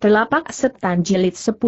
Telapak Setan Jilid 10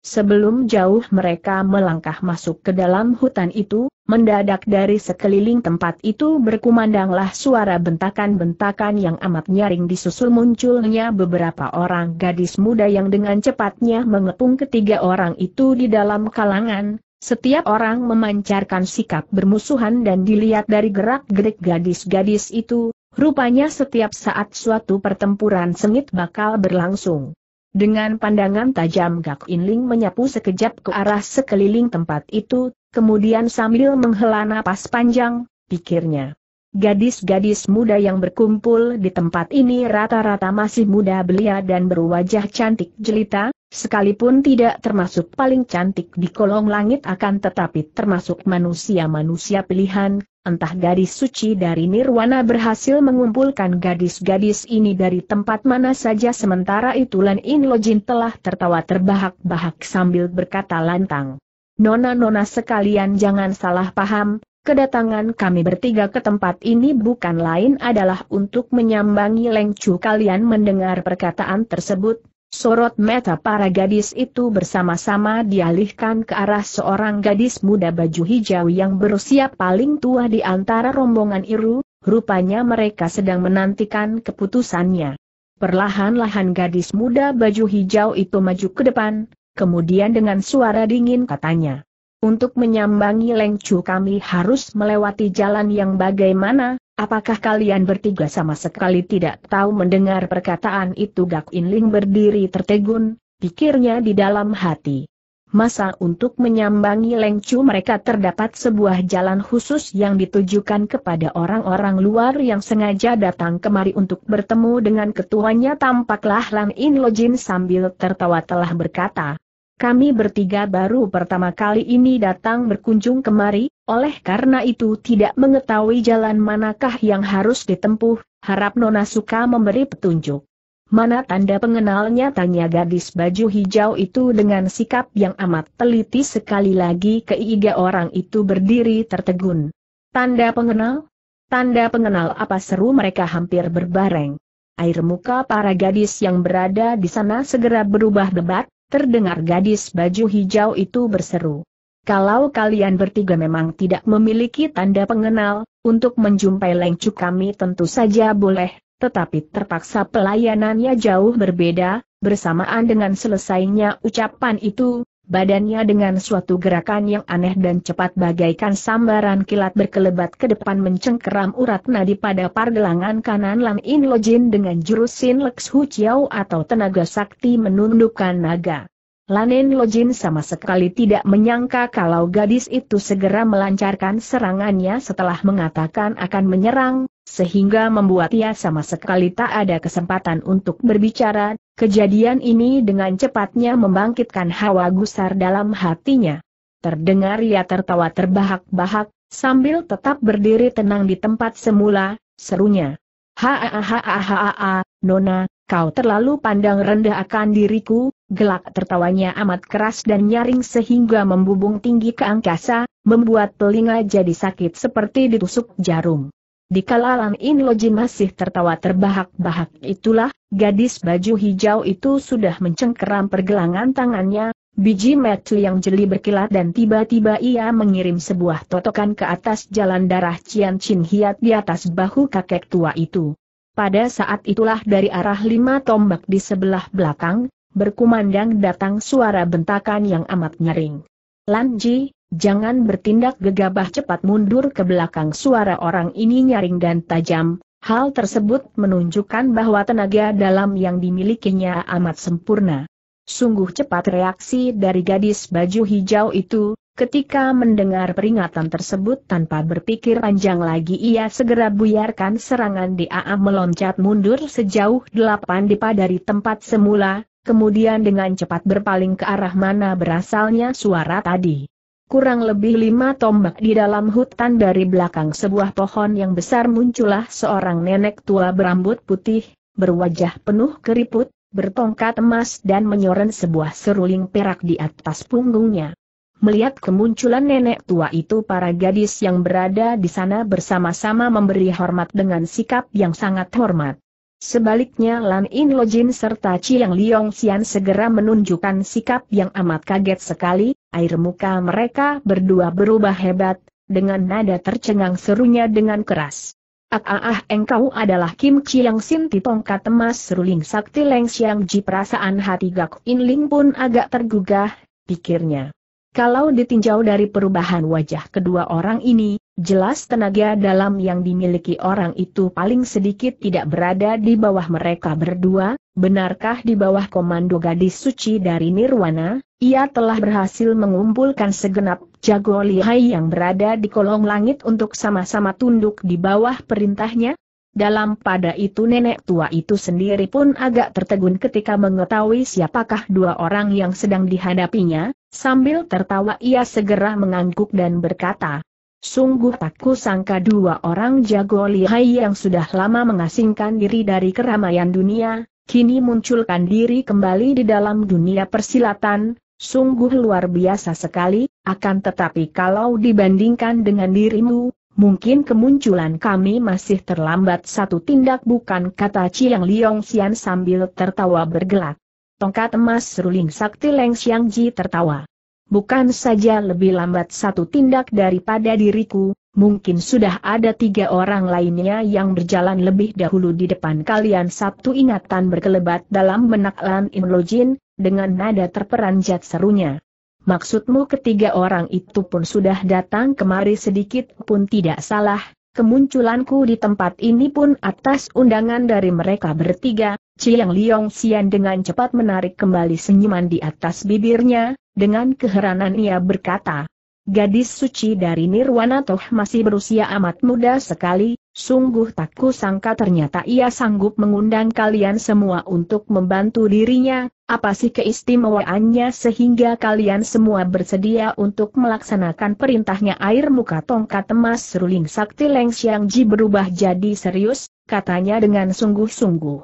Sebelum jauh mereka melangkah masuk ke dalam hutan itu, mendadak dari sekeliling tempat itu berkumandanglah suara bentakan-bentakan yang amat nyaring disusul munculnya beberapa orang gadis muda yang dengan cepatnya mengepung ketiga orang itu di dalam kalangan, setiap orang memancarkan sikap bermusuhan dan dilihat dari gerak-gerik gadis-gadis itu, rupanya setiap saat suatu pertempuran sengit bakal berlangsung. Dengan pandangan tajam Gak Inling menyapu sekejap ke arah sekeliling tempat itu, kemudian sambil menghela napas panjang, pikirnya. Gadis-gadis muda yang berkumpul di tempat ini rata-rata masih muda belia dan berwajah cantik jelita, Sekalipun tidak termasuk paling cantik di kolong langit akan tetapi termasuk manusia-manusia pilihan, entah gadis suci dari Nirwana berhasil mengumpulkan gadis-gadis ini dari tempat mana saja sementara itu Lan In Lojin telah tertawa terbahak-bahak sambil berkata lantang. Nona-nona sekalian jangan salah paham, kedatangan kami bertiga ke tempat ini bukan lain adalah untuk menyambangi lengcu kalian mendengar perkataan tersebut, Sorot mata para gadis itu bersama-sama dialihkan ke arah seorang gadis muda baju hijau yang berusia paling tua di antara rombongan Iru, rupanya mereka sedang menantikan keputusannya. Perlahan-lahan gadis muda baju hijau itu maju ke depan, kemudian dengan suara dingin katanya. Untuk menyambangi Lengcu kami harus melewati jalan yang bagaimana, apakah kalian bertiga sama sekali tidak tahu mendengar perkataan itu Gak Inling berdiri tertegun, pikirnya di dalam hati. Masa untuk menyambangi Lengcu mereka terdapat sebuah jalan khusus yang ditujukan kepada orang-orang luar yang sengaja datang kemari untuk bertemu dengan ketuanya tampaklah Lan In Lojin sambil tertawa telah berkata, kami bertiga baru pertama kali ini datang berkunjung kemari, oleh karena itu tidak mengetahui jalan manakah yang harus ditempuh, harap Nona suka memberi petunjuk. Mana tanda pengenalnya tanya gadis baju hijau itu dengan sikap yang amat teliti sekali lagi keiga orang itu berdiri tertegun. Tanda pengenal? Tanda pengenal apa seru mereka hampir berbareng. Air muka para gadis yang berada di sana segera berubah debat, terdengar gadis baju hijau itu berseru. Kalau kalian bertiga memang tidak memiliki tanda pengenal, untuk menjumpai Lengcu kami tentu saja boleh, tetapi terpaksa pelayanannya jauh berbeda, bersamaan dengan selesainya ucapan itu, badannya dengan suatu gerakan yang aneh dan cepat bagaikan sambaran kilat berkelebat ke depan mencengkeram urat nadi pada pergelangan kanan Lam In Lo Jin dengan jurus Sin Lex Hu Chiao atau tenaga sakti menundukkan naga. Lo Lojin sama sekali tidak menyangka kalau gadis itu segera melancarkan serangannya setelah mengatakan akan menyerang, sehingga membuat ia sama sekali tak ada kesempatan untuk berbicara, kejadian ini dengan cepatnya membangkitkan hawa gusar dalam hatinya. Terdengar ia tertawa terbahak-bahak, sambil tetap berdiri tenang di tempat semula, serunya. Ha ha ha ha ha ha. Nona, kau terlalu pandang rendah akan diriku, gelak tertawanya amat keras dan nyaring sehingga membubung tinggi ke angkasa, membuat telinga jadi sakit seperti ditusuk jarum. Di kalangan In Loji masih tertawa terbahak-bahak itulah, gadis baju hijau itu sudah mencengkeram pergelangan tangannya, biji metu yang jeli berkilat dan tiba-tiba ia mengirim sebuah totokan ke atas jalan darah Cian Chin Hiat di atas bahu kakek tua itu. Pada saat itulah dari arah lima tombak di sebelah belakang, berkumandang datang suara bentakan yang amat nyering. Lanji. Jangan bertindak gegabah cepat mundur ke belakang suara orang ini nyaring dan tajam, hal tersebut menunjukkan bahwa tenaga dalam yang dimilikinya amat sempurna. Sungguh cepat reaksi dari gadis baju hijau itu, ketika mendengar peringatan tersebut tanpa berpikir panjang lagi ia segera buyarkan serangan di AA meloncat mundur sejauh delapan dipa dari tempat semula, kemudian dengan cepat berpaling ke arah mana berasalnya suara tadi. Kurang lebih lima tombak di dalam hutan dari belakang sebuah pohon yang besar muncullah seorang nenek tua berambut putih, berwajah penuh keriput, bertongkat emas dan menyoren sebuah seruling perak di atas punggungnya. Melihat kemunculan nenek tua itu para gadis yang berada di sana bersama-sama memberi hormat dengan sikap yang sangat hormat. Sebaliknya Lan In Lojin serta Chiang Liong Xian segera menunjukkan sikap yang amat kaget sekali, air muka mereka berdua berubah hebat, dengan nada tercengang serunya dengan keras. Ah, ah, ah engkau adalah Kim Chiang Sin Ti tongkat emas Seruling sakti Leng Siang Ji perasaan hati Gak In Ling pun agak tergugah, pikirnya. Kalau ditinjau dari perubahan wajah kedua orang ini, jelas tenaga dalam yang dimiliki orang itu paling sedikit tidak berada di bawah mereka berdua, benarkah di bawah komando gadis suci dari Nirwana? Ia telah berhasil mengumpulkan segenap jago lihai yang berada di kolong langit untuk sama-sama tunduk di bawah perintahnya. Dalam pada itu nenek tua itu sendiri pun agak tertegun ketika mengetahui siapakah dua orang yang sedang dihadapinya, sambil tertawa ia segera mengangguk dan berkata, Sungguh tak kusangka dua orang jago lihai yang sudah lama mengasingkan diri dari keramaian dunia, kini munculkan diri kembali di dalam dunia persilatan, Sungguh luar biasa sekali, akan tetapi kalau dibandingkan dengan dirimu, mungkin kemunculan kami masih terlambat satu tindak bukan kata Chiang Liong Xian sambil tertawa bergelak. Tongkat emas seruling sakti Leng Xiang Ji tertawa. Bukan saja lebih lambat satu tindak daripada diriku, mungkin sudah ada tiga orang lainnya yang berjalan lebih dahulu di depan kalian. Sabtu ingatan berkelebat dalam benak Lan Lojin, dengan nada terperanjat serunya. Maksudmu ketiga orang itu pun sudah datang kemari sedikit pun tidak salah, kemunculanku di tempat ini pun atas undangan dari mereka bertiga, Chiang Liong Sian dengan cepat menarik kembali senyuman di atas bibirnya, dengan keheranan ia berkata, Gadis suci dari Nirwana Toh masih berusia amat muda sekali, Sungguh tak kusangka ternyata ia sanggup mengundang kalian semua untuk membantu dirinya, apa sih keistimewaannya sehingga kalian semua bersedia untuk melaksanakan perintahnya air muka tongkat emas seruling sakti Leng Xiang Ji berubah jadi serius, katanya dengan sungguh-sungguh.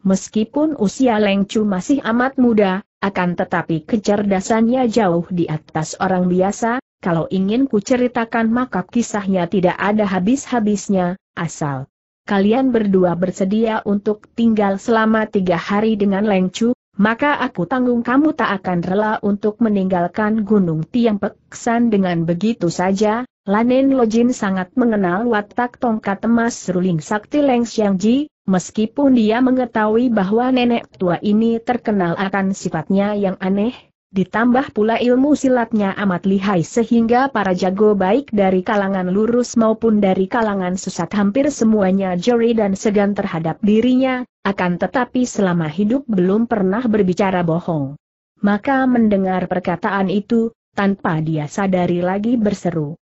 Meskipun usia Leng Chu masih amat muda, akan tetapi kecerdasannya jauh di atas orang biasa, kalau ingin kuceritakan maka kisahnya tidak ada habis-habisnya, asal. Kalian berdua bersedia untuk tinggal selama tiga hari dengan Lengcu, maka aku tanggung kamu tak akan rela untuk meninggalkan Gunung Tiang Peksan dengan begitu saja. Lanen Lojin sangat mengenal watak tongkat emas ruling sakti Leng Xiangji, meskipun dia mengetahui bahwa nenek tua ini terkenal akan sifatnya yang aneh, Ditambah pula ilmu silatnya amat lihai sehingga para jago baik dari kalangan lurus maupun dari kalangan sesat hampir semuanya jeri dan segan terhadap dirinya, akan tetapi selama hidup belum pernah berbicara bohong. Maka mendengar perkataan itu, tanpa dia sadari lagi berseru.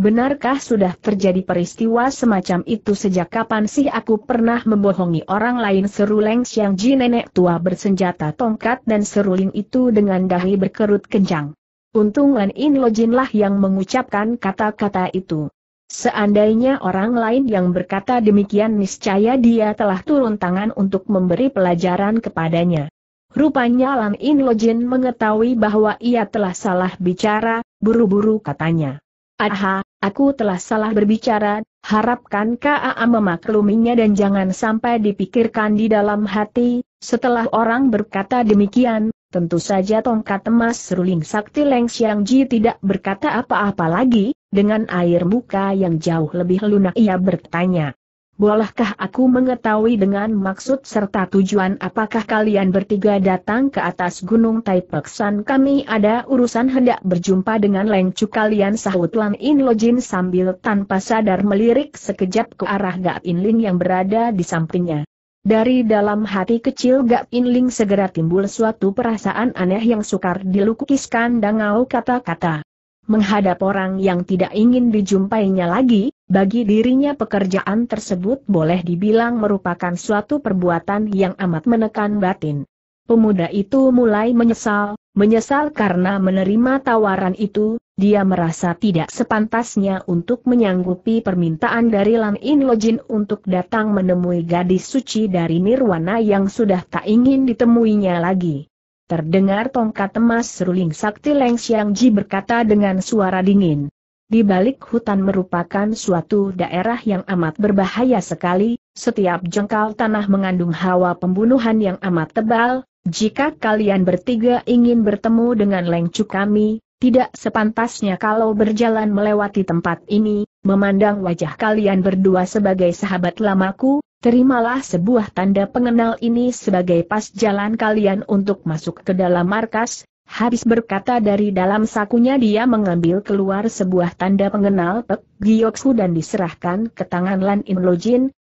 Benarkah sudah terjadi peristiwa semacam itu sejak kapan sih aku pernah membohongi orang lain seru Leng Xiang Ji nenek tua bersenjata tongkat dan seruling itu dengan dahi berkerut kencang. Untung Len In Jin lah yang mengucapkan kata-kata itu. Seandainya orang lain yang berkata demikian niscaya dia telah turun tangan untuk memberi pelajaran kepadanya. Rupanya Lan In Lojin mengetahui bahwa ia telah salah bicara, buru-buru katanya. Aha, Aku telah salah berbicara, harapkan K.A.A. memakluminya dan jangan sampai dipikirkan di dalam hati, setelah orang berkata demikian, tentu saja tongkat emas ruling sakti Leng Xiang Ji tidak berkata apa-apa lagi, dengan air muka yang jauh lebih lunak ia bertanya. Bolehkah aku mengetahui dengan maksud serta tujuan apakah kalian bertiga datang ke atas Gunung Taipeksan? Kami ada urusan hendak berjumpa dengan Lengcu kalian sahut Lang In Lojin sambil tanpa sadar melirik sekejap ke arah Gak In Ling yang berada di sampingnya. Dari dalam hati kecil Gak In Ling segera timbul suatu perasaan aneh yang sukar dilukiskan dangau kata-kata menghadap orang yang tidak ingin dijumpainya lagi, bagi dirinya pekerjaan tersebut boleh dibilang merupakan suatu perbuatan yang amat menekan batin. Pemuda itu mulai menyesal, menyesal karena menerima tawaran itu, dia merasa tidak sepantasnya untuk menyanggupi permintaan dari Lan In Lojin untuk datang menemui gadis suci dari Nirwana yang sudah tak ingin ditemuinya lagi. Terdengar tongkat emas seruling sakti Leng Ji berkata dengan suara dingin. Di balik hutan merupakan suatu daerah yang amat berbahaya sekali, setiap jengkal tanah mengandung hawa pembunuhan yang amat tebal, jika kalian bertiga ingin bertemu dengan Lengcu kami, tidak sepantasnya kalau berjalan melewati tempat ini, memandang wajah kalian berdua sebagai sahabat lamaku, Terimalah sebuah tanda pengenal ini sebagai pas jalan kalian untuk masuk ke dalam markas. Habis berkata dari dalam sakunya dia mengambil keluar sebuah tanda pengenal Pek Giyoksu dan diserahkan ke tangan Lan In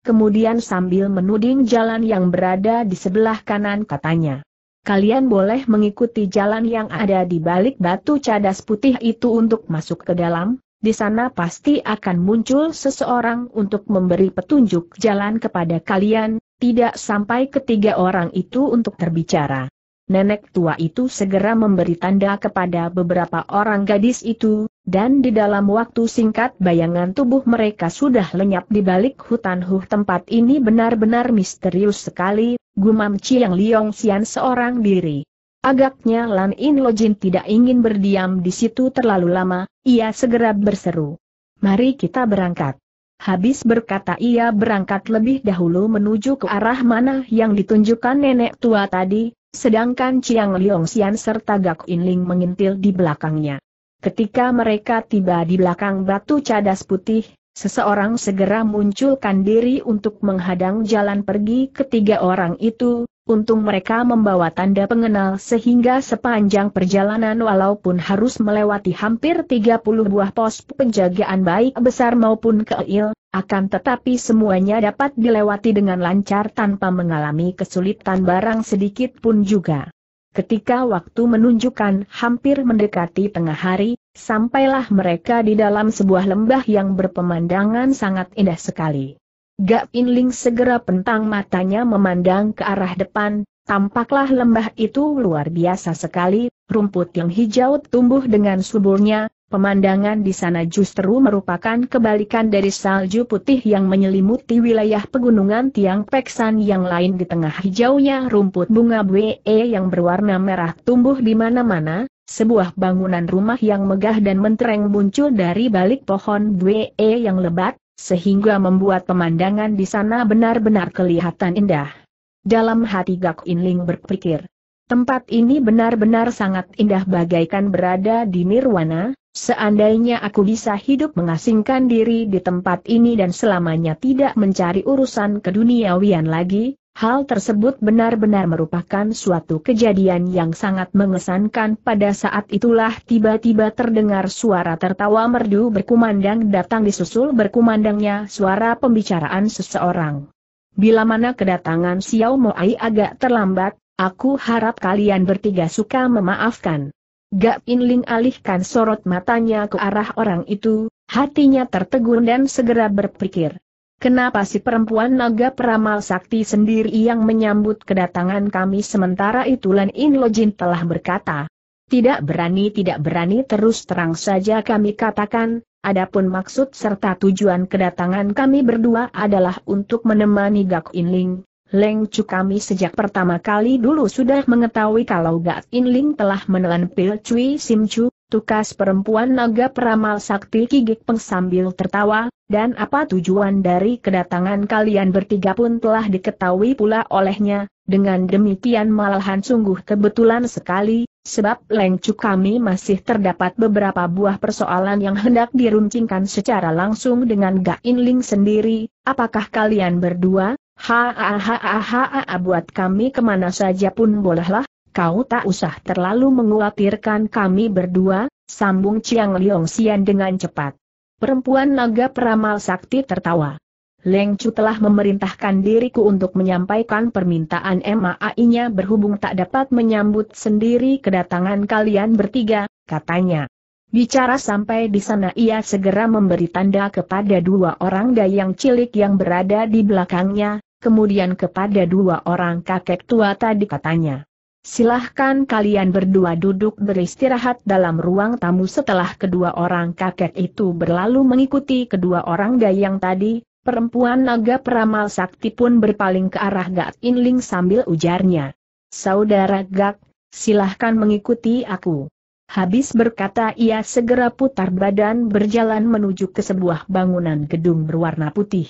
kemudian sambil menuding jalan yang berada di sebelah kanan katanya. Kalian boleh mengikuti jalan yang ada di balik batu cadas putih itu untuk masuk ke dalam di sana pasti akan muncul seseorang untuk memberi petunjuk jalan kepada kalian, tidak sampai ketiga orang itu untuk terbicara. Nenek tua itu segera memberi tanda kepada beberapa orang gadis itu, dan di dalam waktu singkat bayangan tubuh mereka sudah lenyap di balik hutan huh tempat ini benar-benar misterius sekali, gumam Chiang Liong Xian seorang diri. Agaknya Lan In Lojin tidak ingin berdiam di situ terlalu lama, ia segera berseru. Mari kita berangkat. Habis berkata ia berangkat lebih dahulu menuju ke arah mana yang ditunjukkan nenek tua tadi, sedangkan Chiang Liong Xian serta Gak In Ling mengintil di belakangnya. Ketika mereka tiba di belakang batu cadas putih, seseorang segera munculkan diri untuk menghadang jalan pergi ketiga orang itu, Untung mereka membawa tanda pengenal sehingga sepanjang perjalanan walaupun harus melewati hampir 30 buah pos penjagaan baik besar maupun keil, akan tetapi semuanya dapat dilewati dengan lancar tanpa mengalami kesulitan barang sedikit pun juga. Ketika waktu menunjukkan hampir mendekati tengah hari, sampailah mereka di dalam sebuah lembah yang berpemandangan sangat indah sekali. Gak Inling segera pentang matanya memandang ke arah depan, tampaklah lembah itu luar biasa sekali, rumput yang hijau tumbuh dengan suburnya, pemandangan di sana justru merupakan kebalikan dari salju putih yang menyelimuti wilayah pegunungan Tiang Peksan yang lain di tengah hijaunya rumput bunga BE yang berwarna merah tumbuh di mana-mana, sebuah bangunan rumah yang megah dan mentereng muncul dari balik pohon BE yang lebat, sehingga membuat pemandangan di sana benar-benar kelihatan indah. Dalam hati Gak Inling berpikir, tempat ini benar-benar sangat indah bagaikan berada di Nirwana, seandainya aku bisa hidup mengasingkan diri di tempat ini dan selamanya tidak mencari urusan keduniawian lagi, Hal tersebut benar-benar merupakan suatu kejadian yang sangat mengesankan pada saat itulah tiba-tiba terdengar suara tertawa merdu berkumandang datang disusul berkumandangnya suara pembicaraan seseorang. Bila mana kedatangan Xiao Moai agak terlambat, aku harap kalian bertiga suka memaafkan. Gak Inling alihkan sorot matanya ke arah orang itu, hatinya tertegun dan segera berpikir, Kenapa si perempuan naga peramal sakti sendiri yang menyambut kedatangan kami sementara itu Lan In Lojin telah berkata. Tidak berani tidak berani terus terang saja kami katakan, adapun maksud serta tujuan kedatangan kami berdua adalah untuk menemani Gak Ling. Leng Chu kami sejak pertama kali dulu sudah mengetahui kalau Gak Ling telah menelan pil Cui Sim Chu, Tukas perempuan naga peramal sakti Kigik pengsambil tertawa, dan apa tujuan dari kedatangan kalian bertiga pun telah diketahui pula olehnya, dengan demikian malahan sungguh kebetulan sekali, sebab lengcu kami masih terdapat beberapa buah persoalan yang hendak diruncingkan secara langsung dengan Gain Inling sendiri, apakah kalian berdua, ha ha ha ha, ha buat kami kemana saja pun bolehlah, kau tak usah terlalu menguatirkan kami berdua, sambung Chiang Liong Xian dengan cepat. Perempuan naga peramal sakti tertawa. Leng Chu telah memerintahkan diriku untuk menyampaikan permintaan MAI-nya berhubung tak dapat menyambut sendiri kedatangan kalian bertiga, katanya. Bicara sampai di sana ia segera memberi tanda kepada dua orang dayang cilik yang berada di belakangnya, kemudian kepada dua orang kakek tua tadi katanya. Silahkan kalian berdua duduk beristirahat dalam ruang tamu setelah kedua orang kakek itu berlalu mengikuti kedua orang gayang tadi, perempuan naga peramal sakti pun berpaling ke arah Gak Inling sambil ujarnya. Saudara Gak, silahkan mengikuti aku. Habis berkata ia segera putar badan berjalan menuju ke sebuah bangunan gedung berwarna putih.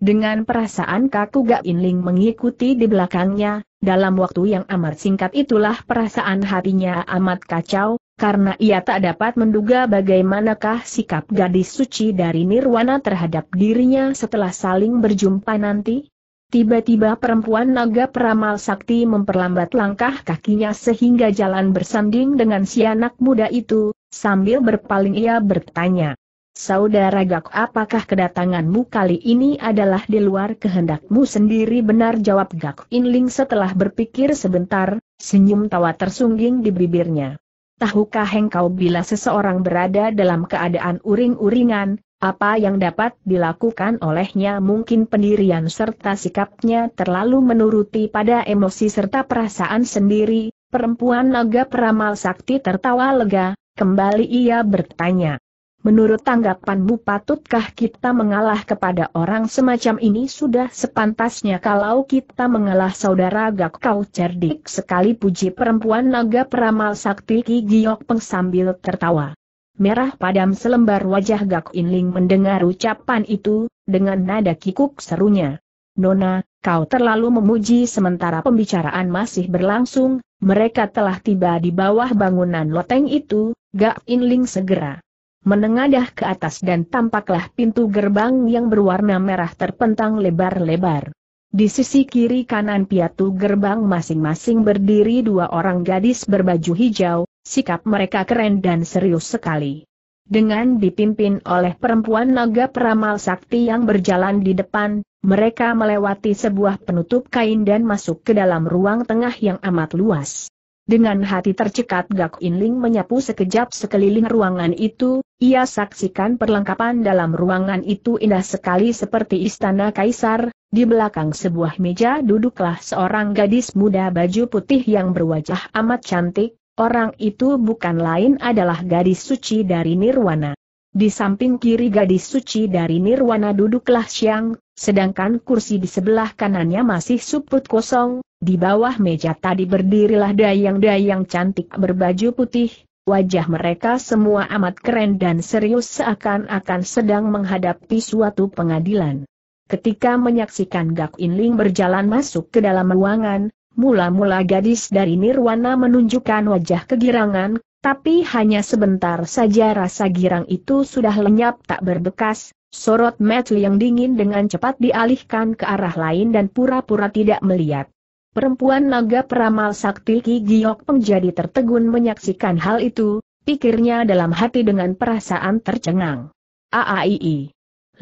Dengan perasaan kaku Gak Inling mengikuti di belakangnya, dalam waktu yang amat singkat itulah perasaan hatinya amat kacau, karena ia tak dapat menduga bagaimanakah sikap gadis suci dari Nirwana terhadap dirinya setelah saling berjumpa nanti. Tiba-tiba perempuan naga peramal sakti memperlambat langkah kakinya sehingga jalan bersanding dengan si anak muda itu, sambil berpaling ia bertanya, Saudara Gak apakah kedatanganmu kali ini adalah di luar kehendakmu sendiri benar jawab Gak Inling setelah berpikir sebentar, senyum tawa tersungging di bibirnya. Tahukah engkau bila seseorang berada dalam keadaan uring-uringan, apa yang dapat dilakukan olehnya mungkin pendirian serta sikapnya terlalu menuruti pada emosi serta perasaan sendiri, perempuan naga peramal sakti tertawa lega, kembali ia bertanya. Menurut tanggapanmu patutkah kita mengalah kepada orang semacam ini sudah sepantasnya kalau kita mengalah saudara gak kau cerdik sekali puji perempuan naga peramal sakti Ki Giok Peng sambil tertawa. Merah padam selembar wajah Gak Inling mendengar ucapan itu, dengan nada kikuk serunya. Nona, kau terlalu memuji sementara pembicaraan masih berlangsung, mereka telah tiba di bawah bangunan loteng itu, Gak Inling segera menengadah ke atas dan tampaklah pintu gerbang yang berwarna merah terpentang lebar-lebar. Di sisi kiri kanan piatu gerbang masing-masing berdiri dua orang gadis berbaju hijau, sikap mereka keren dan serius sekali. Dengan dipimpin oleh perempuan naga peramal sakti yang berjalan di depan, mereka melewati sebuah penutup kain dan masuk ke dalam ruang tengah yang amat luas. Dengan hati tercekat Gak Inling menyapu sekejap sekeliling ruangan itu, ia saksikan perlengkapan dalam ruangan itu indah sekali seperti istana kaisar, di belakang sebuah meja duduklah seorang gadis muda baju putih yang berwajah amat cantik, orang itu bukan lain adalah gadis suci dari Nirwana. Di samping kiri gadis suci dari Nirwana duduklah siang, sedangkan kursi di sebelah kanannya masih suput kosong, di bawah meja tadi berdirilah dayang-dayang cantik berbaju putih, wajah mereka semua amat keren dan serius seakan-akan sedang menghadapi suatu pengadilan. Ketika menyaksikan Gak In Inling berjalan masuk ke dalam ruangan, mula-mula gadis dari Nirwana menunjukkan wajah kegirangan, tapi hanya sebentar saja rasa girang itu sudah lenyap tak berbekas, sorot Matthew yang dingin dengan cepat dialihkan ke arah lain dan pura-pura tidak melihat. Perempuan naga peramal sakti Ki Giok menjadi tertegun menyaksikan hal itu, pikirnya dalam hati dengan perasaan tercengang. Aaii,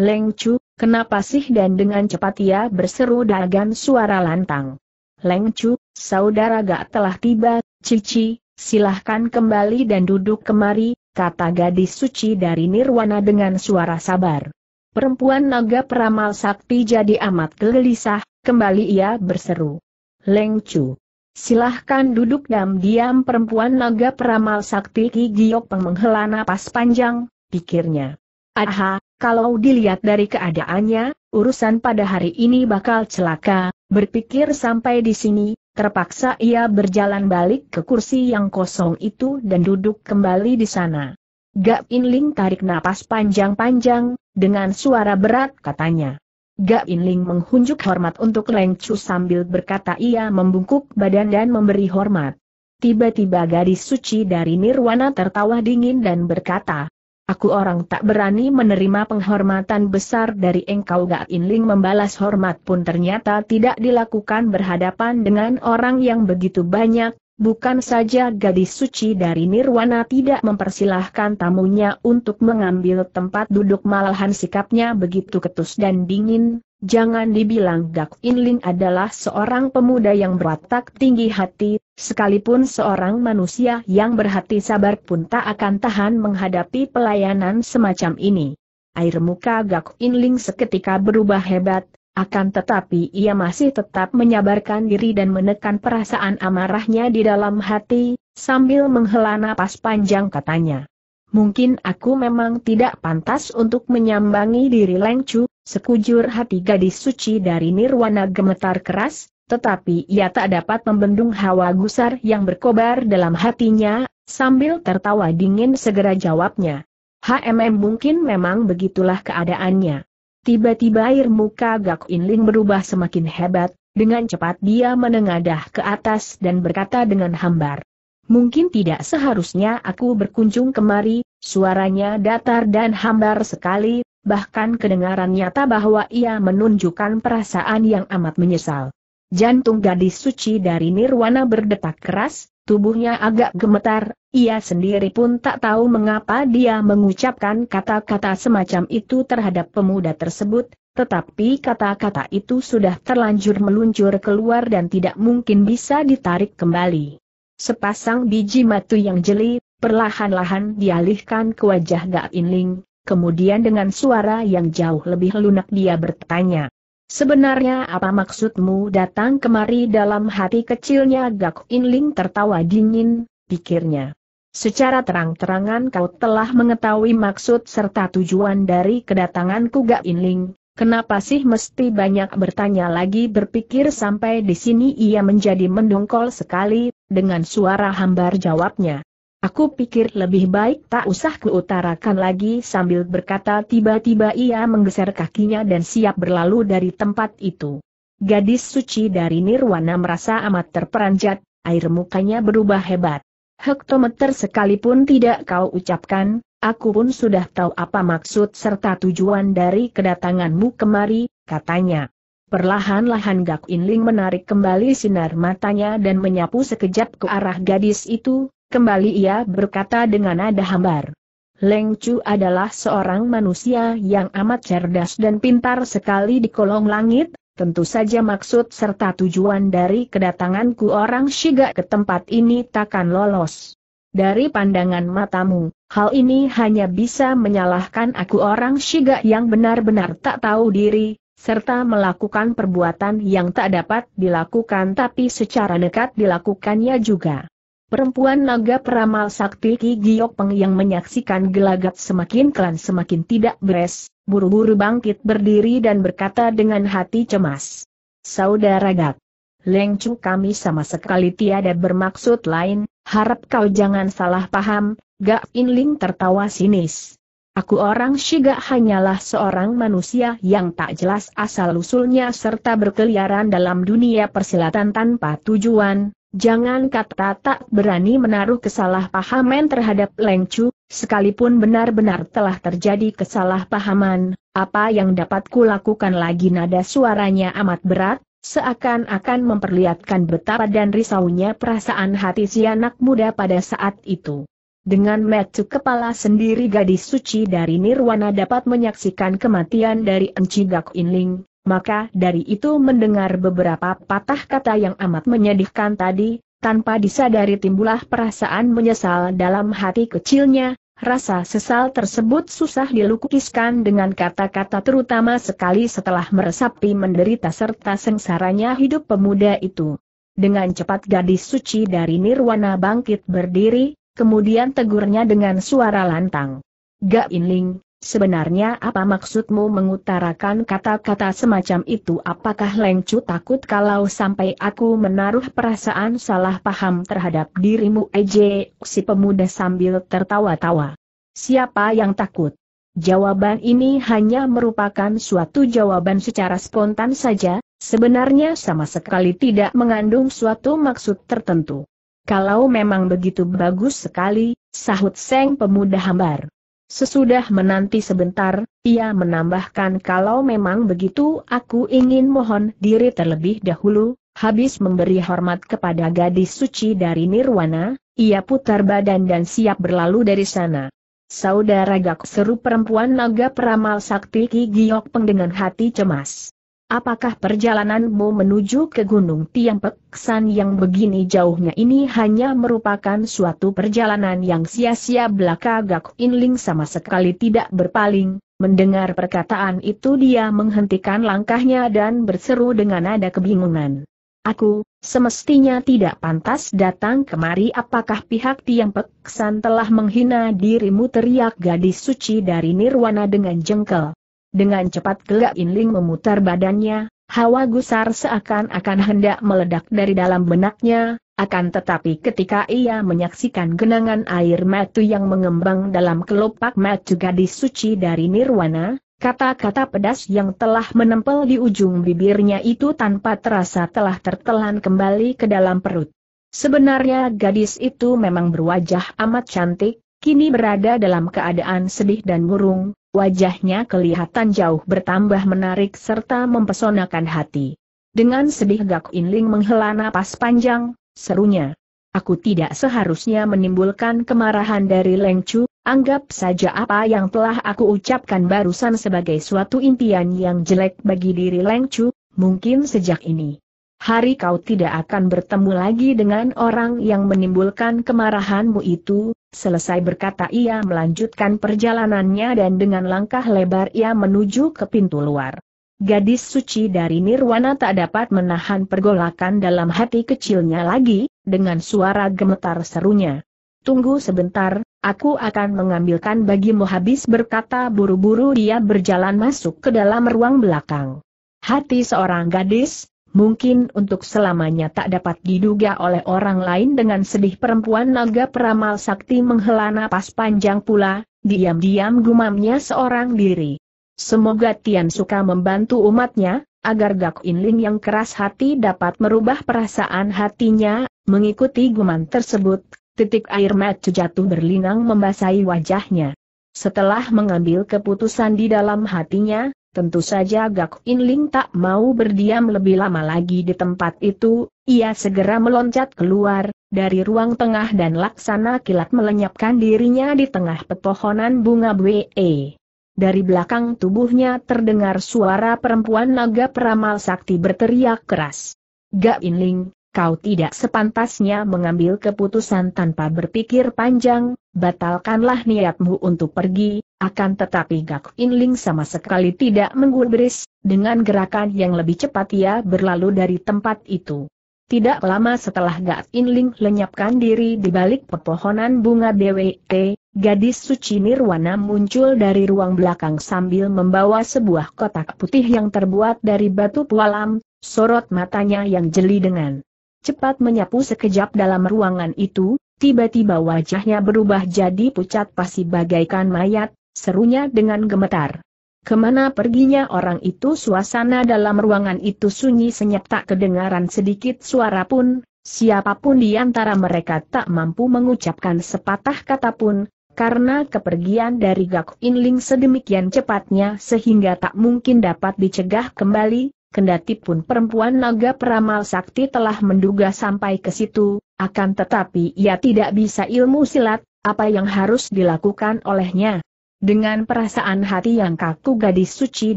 Leng Chu, kenapa sih dan dengan cepat ia berseru dengan suara lantang. Leng Chu, saudara gak telah tiba, Cici, Silahkan kembali dan duduk kemari, kata gadis suci dari Nirwana dengan suara sabar. Perempuan naga peramal sakti jadi amat gelisah, kembali ia berseru. Leng Chu. Silahkan duduk dan diam perempuan naga peramal sakti Ki Giok Peng menghela napas panjang, pikirnya. Aha, kalau dilihat dari keadaannya, urusan pada hari ini bakal celaka, berpikir sampai di sini, Terpaksa ia berjalan balik ke kursi yang kosong itu dan duduk kembali di sana. Gak Inling tarik napas panjang-panjang, dengan suara berat katanya. Gak Inling menghunjuk hormat untuk Leng Chu sambil berkata ia membungkuk badan dan memberi hormat. Tiba-tiba gadis suci dari Nirwana tertawa dingin dan berkata, Aku orang tak berani menerima penghormatan besar dari engkau Gak Inling membalas hormat pun ternyata tidak dilakukan berhadapan dengan orang yang begitu banyak, bukan saja gadis suci dari Nirwana tidak mempersilahkan tamunya untuk mengambil tempat duduk malahan sikapnya begitu ketus dan dingin, jangan dibilang Gak Inling adalah seorang pemuda yang beratak tinggi hati, Sekalipun seorang manusia yang berhati sabar pun tak akan tahan menghadapi pelayanan semacam ini. Air muka Gak Inling seketika berubah hebat, akan tetapi ia masih tetap menyabarkan diri dan menekan perasaan amarahnya di dalam hati, sambil menghela napas panjang katanya. Mungkin aku memang tidak pantas untuk menyambangi diri Chu. sekujur hati gadis suci dari Nirwana gemetar keras, tetapi ia tak dapat membendung hawa gusar yang berkobar dalam hatinya, sambil tertawa dingin segera jawabnya. HMM mungkin memang begitulah keadaannya. Tiba-tiba air muka Gak Inling berubah semakin hebat, dengan cepat dia menengadah ke atas dan berkata dengan hambar. Mungkin tidak seharusnya aku berkunjung kemari, suaranya datar dan hambar sekali, bahkan kedengarannya nyata bahwa ia menunjukkan perasaan yang amat menyesal. Jantung gadis suci dari Nirwana berdetak keras, tubuhnya agak gemetar, ia sendiri pun tak tahu mengapa dia mengucapkan kata-kata semacam itu terhadap pemuda tersebut, tetapi kata-kata itu sudah terlanjur meluncur keluar dan tidak mungkin bisa ditarik kembali. Sepasang biji matu yang jeli, perlahan-lahan dialihkan ke wajah Gak Inling, kemudian dengan suara yang jauh lebih lunak dia bertanya. Sebenarnya apa maksudmu datang kemari dalam hati kecilnya Gak Inling tertawa dingin, pikirnya. Secara terang-terangan kau telah mengetahui maksud serta tujuan dari kedatanganku Gak Inling, Kenapa sih mesti banyak bertanya lagi berpikir sampai di sini ia menjadi mendongkol sekali, dengan suara hambar jawabnya. Aku pikir lebih baik tak usah kuutarakan lagi sambil berkata tiba-tiba ia menggeser kakinya dan siap berlalu dari tempat itu. Gadis suci dari Nirwana merasa amat terperanjat, air mukanya berubah hebat. Hektometer sekalipun tidak kau ucapkan, aku pun sudah tahu apa maksud serta tujuan dari kedatanganmu kemari, katanya. Perlahan-lahan Gak In Ling menarik kembali sinar matanya dan menyapu sekejap ke arah gadis itu, kembali ia berkata dengan nada hambar. Leng Chu adalah seorang manusia yang amat cerdas dan pintar sekali di kolong langit, tentu saja maksud serta tujuan dari kedatanganku orang Shiga ke tempat ini takkan lolos. Dari pandangan matamu, hal ini hanya bisa menyalahkan aku orang Shiga yang benar-benar tak tahu diri, serta melakukan perbuatan yang tak dapat dilakukan tapi secara nekat dilakukannya juga. Perempuan naga peramal sakti Ki Giok Peng yang menyaksikan gelagat semakin kelan semakin tidak beres, buru-buru bangkit berdiri dan berkata dengan hati cemas. Saudara Gak, Lengcu kami sama sekali tiada bermaksud lain, harap kau jangan salah paham, Gak Inling tertawa sinis. Aku orang Shiga hanyalah seorang manusia yang tak jelas asal-usulnya serta berkeliaran dalam dunia persilatan tanpa tujuan. Jangan kata tak berani menaruh kesalahpahaman terhadap Leng sekalipun benar-benar telah terjadi kesalahpahaman, apa yang dapat kulakukan lagi nada suaranya amat berat, seakan-akan memperlihatkan betapa dan risaunya perasaan hati si anak muda pada saat itu. Dengan metu kepala sendiri gadis suci dari Nirwana dapat menyaksikan kematian dari Enci Gak Inling, maka dari itu mendengar beberapa patah kata yang amat menyedihkan tadi, tanpa disadari timbullah perasaan menyesal dalam hati kecilnya, rasa sesal tersebut susah dilukiskan dengan kata-kata terutama sekali setelah meresapi menderita serta sengsaranya hidup pemuda itu. Dengan cepat gadis suci dari Nirwana bangkit berdiri, kemudian tegurnya dengan suara lantang. Gak Inling, sebenarnya apa maksudmu mengutarakan kata-kata semacam itu? Apakah Lengcu takut kalau sampai aku menaruh perasaan salah paham terhadap dirimu? Ej, eh, si pemuda sambil tertawa-tawa. Siapa yang takut? Jawaban ini hanya merupakan suatu jawaban secara spontan saja, sebenarnya sama sekali tidak mengandung suatu maksud tertentu. Kalau memang begitu bagus sekali, sahut Seng pemuda hambar. Sesudah menanti sebentar, ia menambahkan kalau memang begitu aku ingin mohon diri terlebih dahulu, habis memberi hormat kepada gadis suci dari Nirwana, ia putar badan dan siap berlalu dari sana. Saudara gak seru perempuan naga peramal sakti Ki Giok Peng dengan hati cemas. Apakah perjalananmu menuju ke Gunung Tiang Peksan yang begini jauhnya ini hanya merupakan suatu perjalanan yang sia-sia belaka Gak Inling sama sekali tidak berpaling, mendengar perkataan itu dia menghentikan langkahnya dan berseru dengan nada kebingungan. Aku, semestinya tidak pantas datang kemari apakah pihak Tiang Peksan telah menghina dirimu teriak gadis suci dari Nirwana dengan jengkel. Dengan cepat gelak Inling memutar badannya, hawa gusar seakan-akan hendak meledak dari dalam benaknya, akan tetapi ketika ia menyaksikan genangan air matu yang mengembang dalam kelopak matu gadis suci dari Nirwana, kata-kata pedas yang telah menempel di ujung bibirnya itu tanpa terasa telah tertelan kembali ke dalam perut. Sebenarnya gadis itu memang berwajah amat cantik, Kini berada dalam keadaan sedih dan murung, wajahnya kelihatan jauh bertambah menarik serta mempesonakan hati. Dengan sedih Gak Inling menghela napas panjang, serunya. Aku tidak seharusnya menimbulkan kemarahan dari Leng Chu, anggap saja apa yang telah aku ucapkan barusan sebagai suatu impian yang jelek bagi diri Leng Chu, mungkin sejak ini hari kau tidak akan bertemu lagi dengan orang yang menimbulkan kemarahanmu itu, selesai berkata ia melanjutkan perjalanannya dan dengan langkah lebar ia menuju ke pintu luar. Gadis suci dari Nirwana tak dapat menahan pergolakan dalam hati kecilnya lagi, dengan suara gemetar serunya. Tunggu sebentar, aku akan mengambilkan bagimu habis berkata buru-buru dia berjalan masuk ke dalam ruang belakang. Hati seorang gadis, mungkin untuk selamanya tak dapat diduga oleh orang lain dengan sedih perempuan naga peramal sakti menghela napas panjang pula, diam-diam gumamnya seorang diri. Semoga Tian suka membantu umatnya, agar Gak In Inling yang keras hati dapat merubah perasaan hatinya, mengikuti guman tersebut, titik air mata jatuh berlinang membasahi wajahnya. Setelah mengambil keputusan di dalam hatinya, Tentu saja Gak Inling tak mau berdiam lebih lama lagi di tempat itu, ia segera meloncat keluar, dari ruang tengah dan laksana kilat melenyapkan dirinya di tengah pepohonan bunga BE. Dari belakang tubuhnya terdengar suara perempuan naga peramal sakti berteriak keras. Gak Inling, kau tidak sepantasnya mengambil keputusan tanpa berpikir panjang, batalkanlah niatmu untuk pergi, akan tetapi Gak Inling sama sekali tidak menggubris, dengan gerakan yang lebih cepat ia berlalu dari tempat itu. Tidak lama setelah Gak Inling lenyapkan diri di balik pepohonan bunga DWT, gadis suci Nirwana muncul dari ruang belakang sambil membawa sebuah kotak putih yang terbuat dari batu pualam, sorot matanya yang jeli dengan cepat menyapu sekejap dalam ruangan itu, Tiba-tiba wajahnya berubah jadi pucat pasi bagaikan mayat, serunya dengan gemetar. Kemana perginya orang itu suasana dalam ruangan itu sunyi senyap tak kedengaran sedikit suara pun, siapapun di antara mereka tak mampu mengucapkan sepatah kata pun, karena kepergian dari Gak Inling sedemikian cepatnya sehingga tak mungkin dapat dicegah kembali, Kendatipun perempuan naga peramal sakti telah menduga sampai ke situ, akan tetapi ia tidak bisa ilmu silat, apa yang harus dilakukan olehnya. Dengan perasaan hati yang kaku gadis suci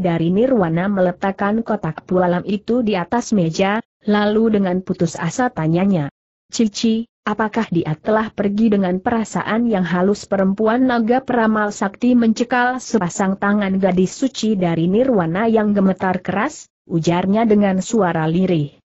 dari Nirwana meletakkan kotak pualam itu di atas meja, lalu dengan putus asa tanyanya. Cici, apakah dia telah pergi dengan perasaan yang halus perempuan naga peramal sakti mencekal sepasang tangan gadis suci dari Nirwana yang gemetar keras? ujarnya dengan suara lirih.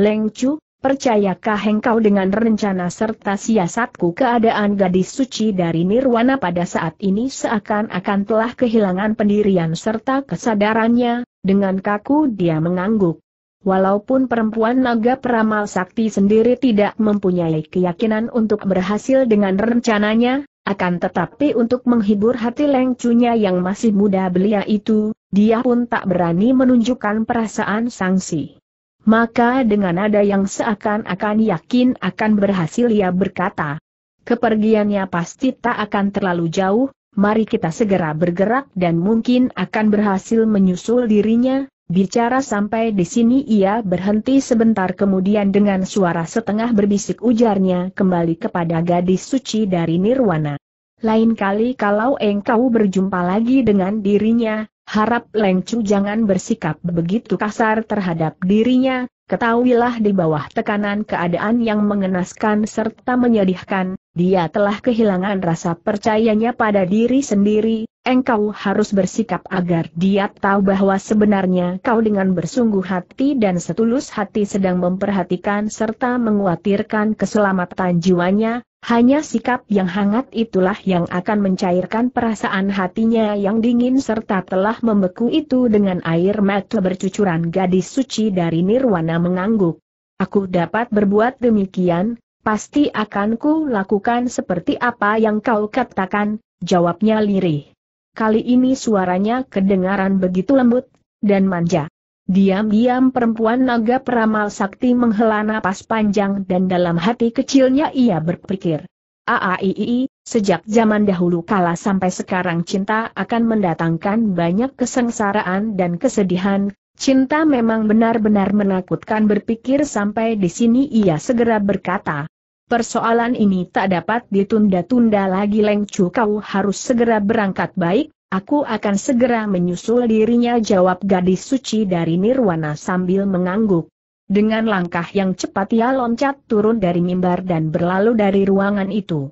Leng Chu, percayakah engkau dengan rencana serta siasatku keadaan gadis suci dari Nirwana pada saat ini seakan-akan telah kehilangan pendirian serta kesadarannya, dengan kaku dia mengangguk. Walaupun perempuan naga peramal sakti sendiri tidak mempunyai keyakinan untuk berhasil dengan rencananya, akan tetapi untuk menghibur hati lengcunya yang masih muda belia itu, dia pun tak berani menunjukkan perasaan sangsi. Maka dengan nada yang seakan-akan yakin akan berhasil ia berkata, kepergiannya pasti tak akan terlalu jauh, mari kita segera bergerak dan mungkin akan berhasil menyusul dirinya, bicara sampai di sini ia berhenti sebentar kemudian dengan suara setengah berbisik ujarnya kembali kepada gadis suci dari Nirwana. Lain kali kalau engkau berjumpa lagi dengan dirinya, Harap Leng Chu jangan bersikap begitu kasar terhadap dirinya, ketahuilah di bawah tekanan keadaan yang mengenaskan serta menyedihkan, dia telah kehilangan rasa percayanya pada diri sendiri, engkau harus bersikap agar dia tahu bahwa sebenarnya kau dengan bersungguh hati dan setulus hati sedang memperhatikan serta menguatirkan keselamatan jiwanya, hanya sikap yang hangat itulah yang akan mencairkan perasaan hatinya yang dingin serta telah membeku itu dengan air mata bercucuran gadis suci dari Nirwana mengangguk. Aku dapat berbuat demikian, pasti akan ku lakukan seperti apa yang kau katakan, jawabnya lirih kali ini suaranya kedengaran begitu lembut, dan manja. Diam-diam perempuan naga peramal sakti menghela napas panjang dan dalam hati kecilnya ia berpikir. Aaii, sejak zaman dahulu kala sampai sekarang cinta akan mendatangkan banyak kesengsaraan dan kesedihan, cinta memang benar-benar menakutkan berpikir sampai di sini ia segera berkata, Persoalan ini tak dapat ditunda-tunda lagi Leng Chu kau harus segera berangkat baik, aku akan segera menyusul dirinya jawab gadis suci dari Nirwana sambil mengangguk. Dengan langkah yang cepat ia loncat turun dari mimbar dan berlalu dari ruangan itu.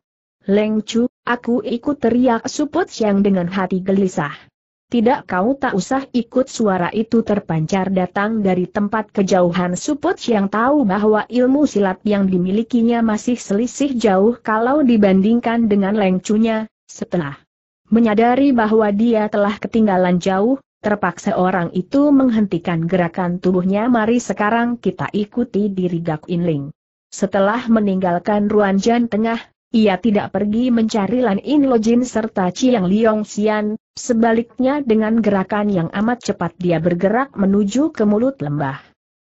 Leng Chu, aku ikut teriak suput Siang dengan hati gelisah. Tidak kau tak usah ikut suara itu terpancar datang dari tempat kejauhan Suput yang tahu bahwa ilmu silat yang dimilikinya masih selisih jauh kalau dibandingkan dengan lengcunya, setelah menyadari bahwa dia telah ketinggalan jauh, terpaksa orang itu menghentikan gerakan tubuhnya mari sekarang kita ikuti diri Gak Inling. Setelah meninggalkan Ruangan tengah, ia tidak pergi mencari Lan In Lo Jin serta Chiang Liong Xian, sebaliknya dengan gerakan yang amat cepat dia bergerak menuju ke mulut lembah.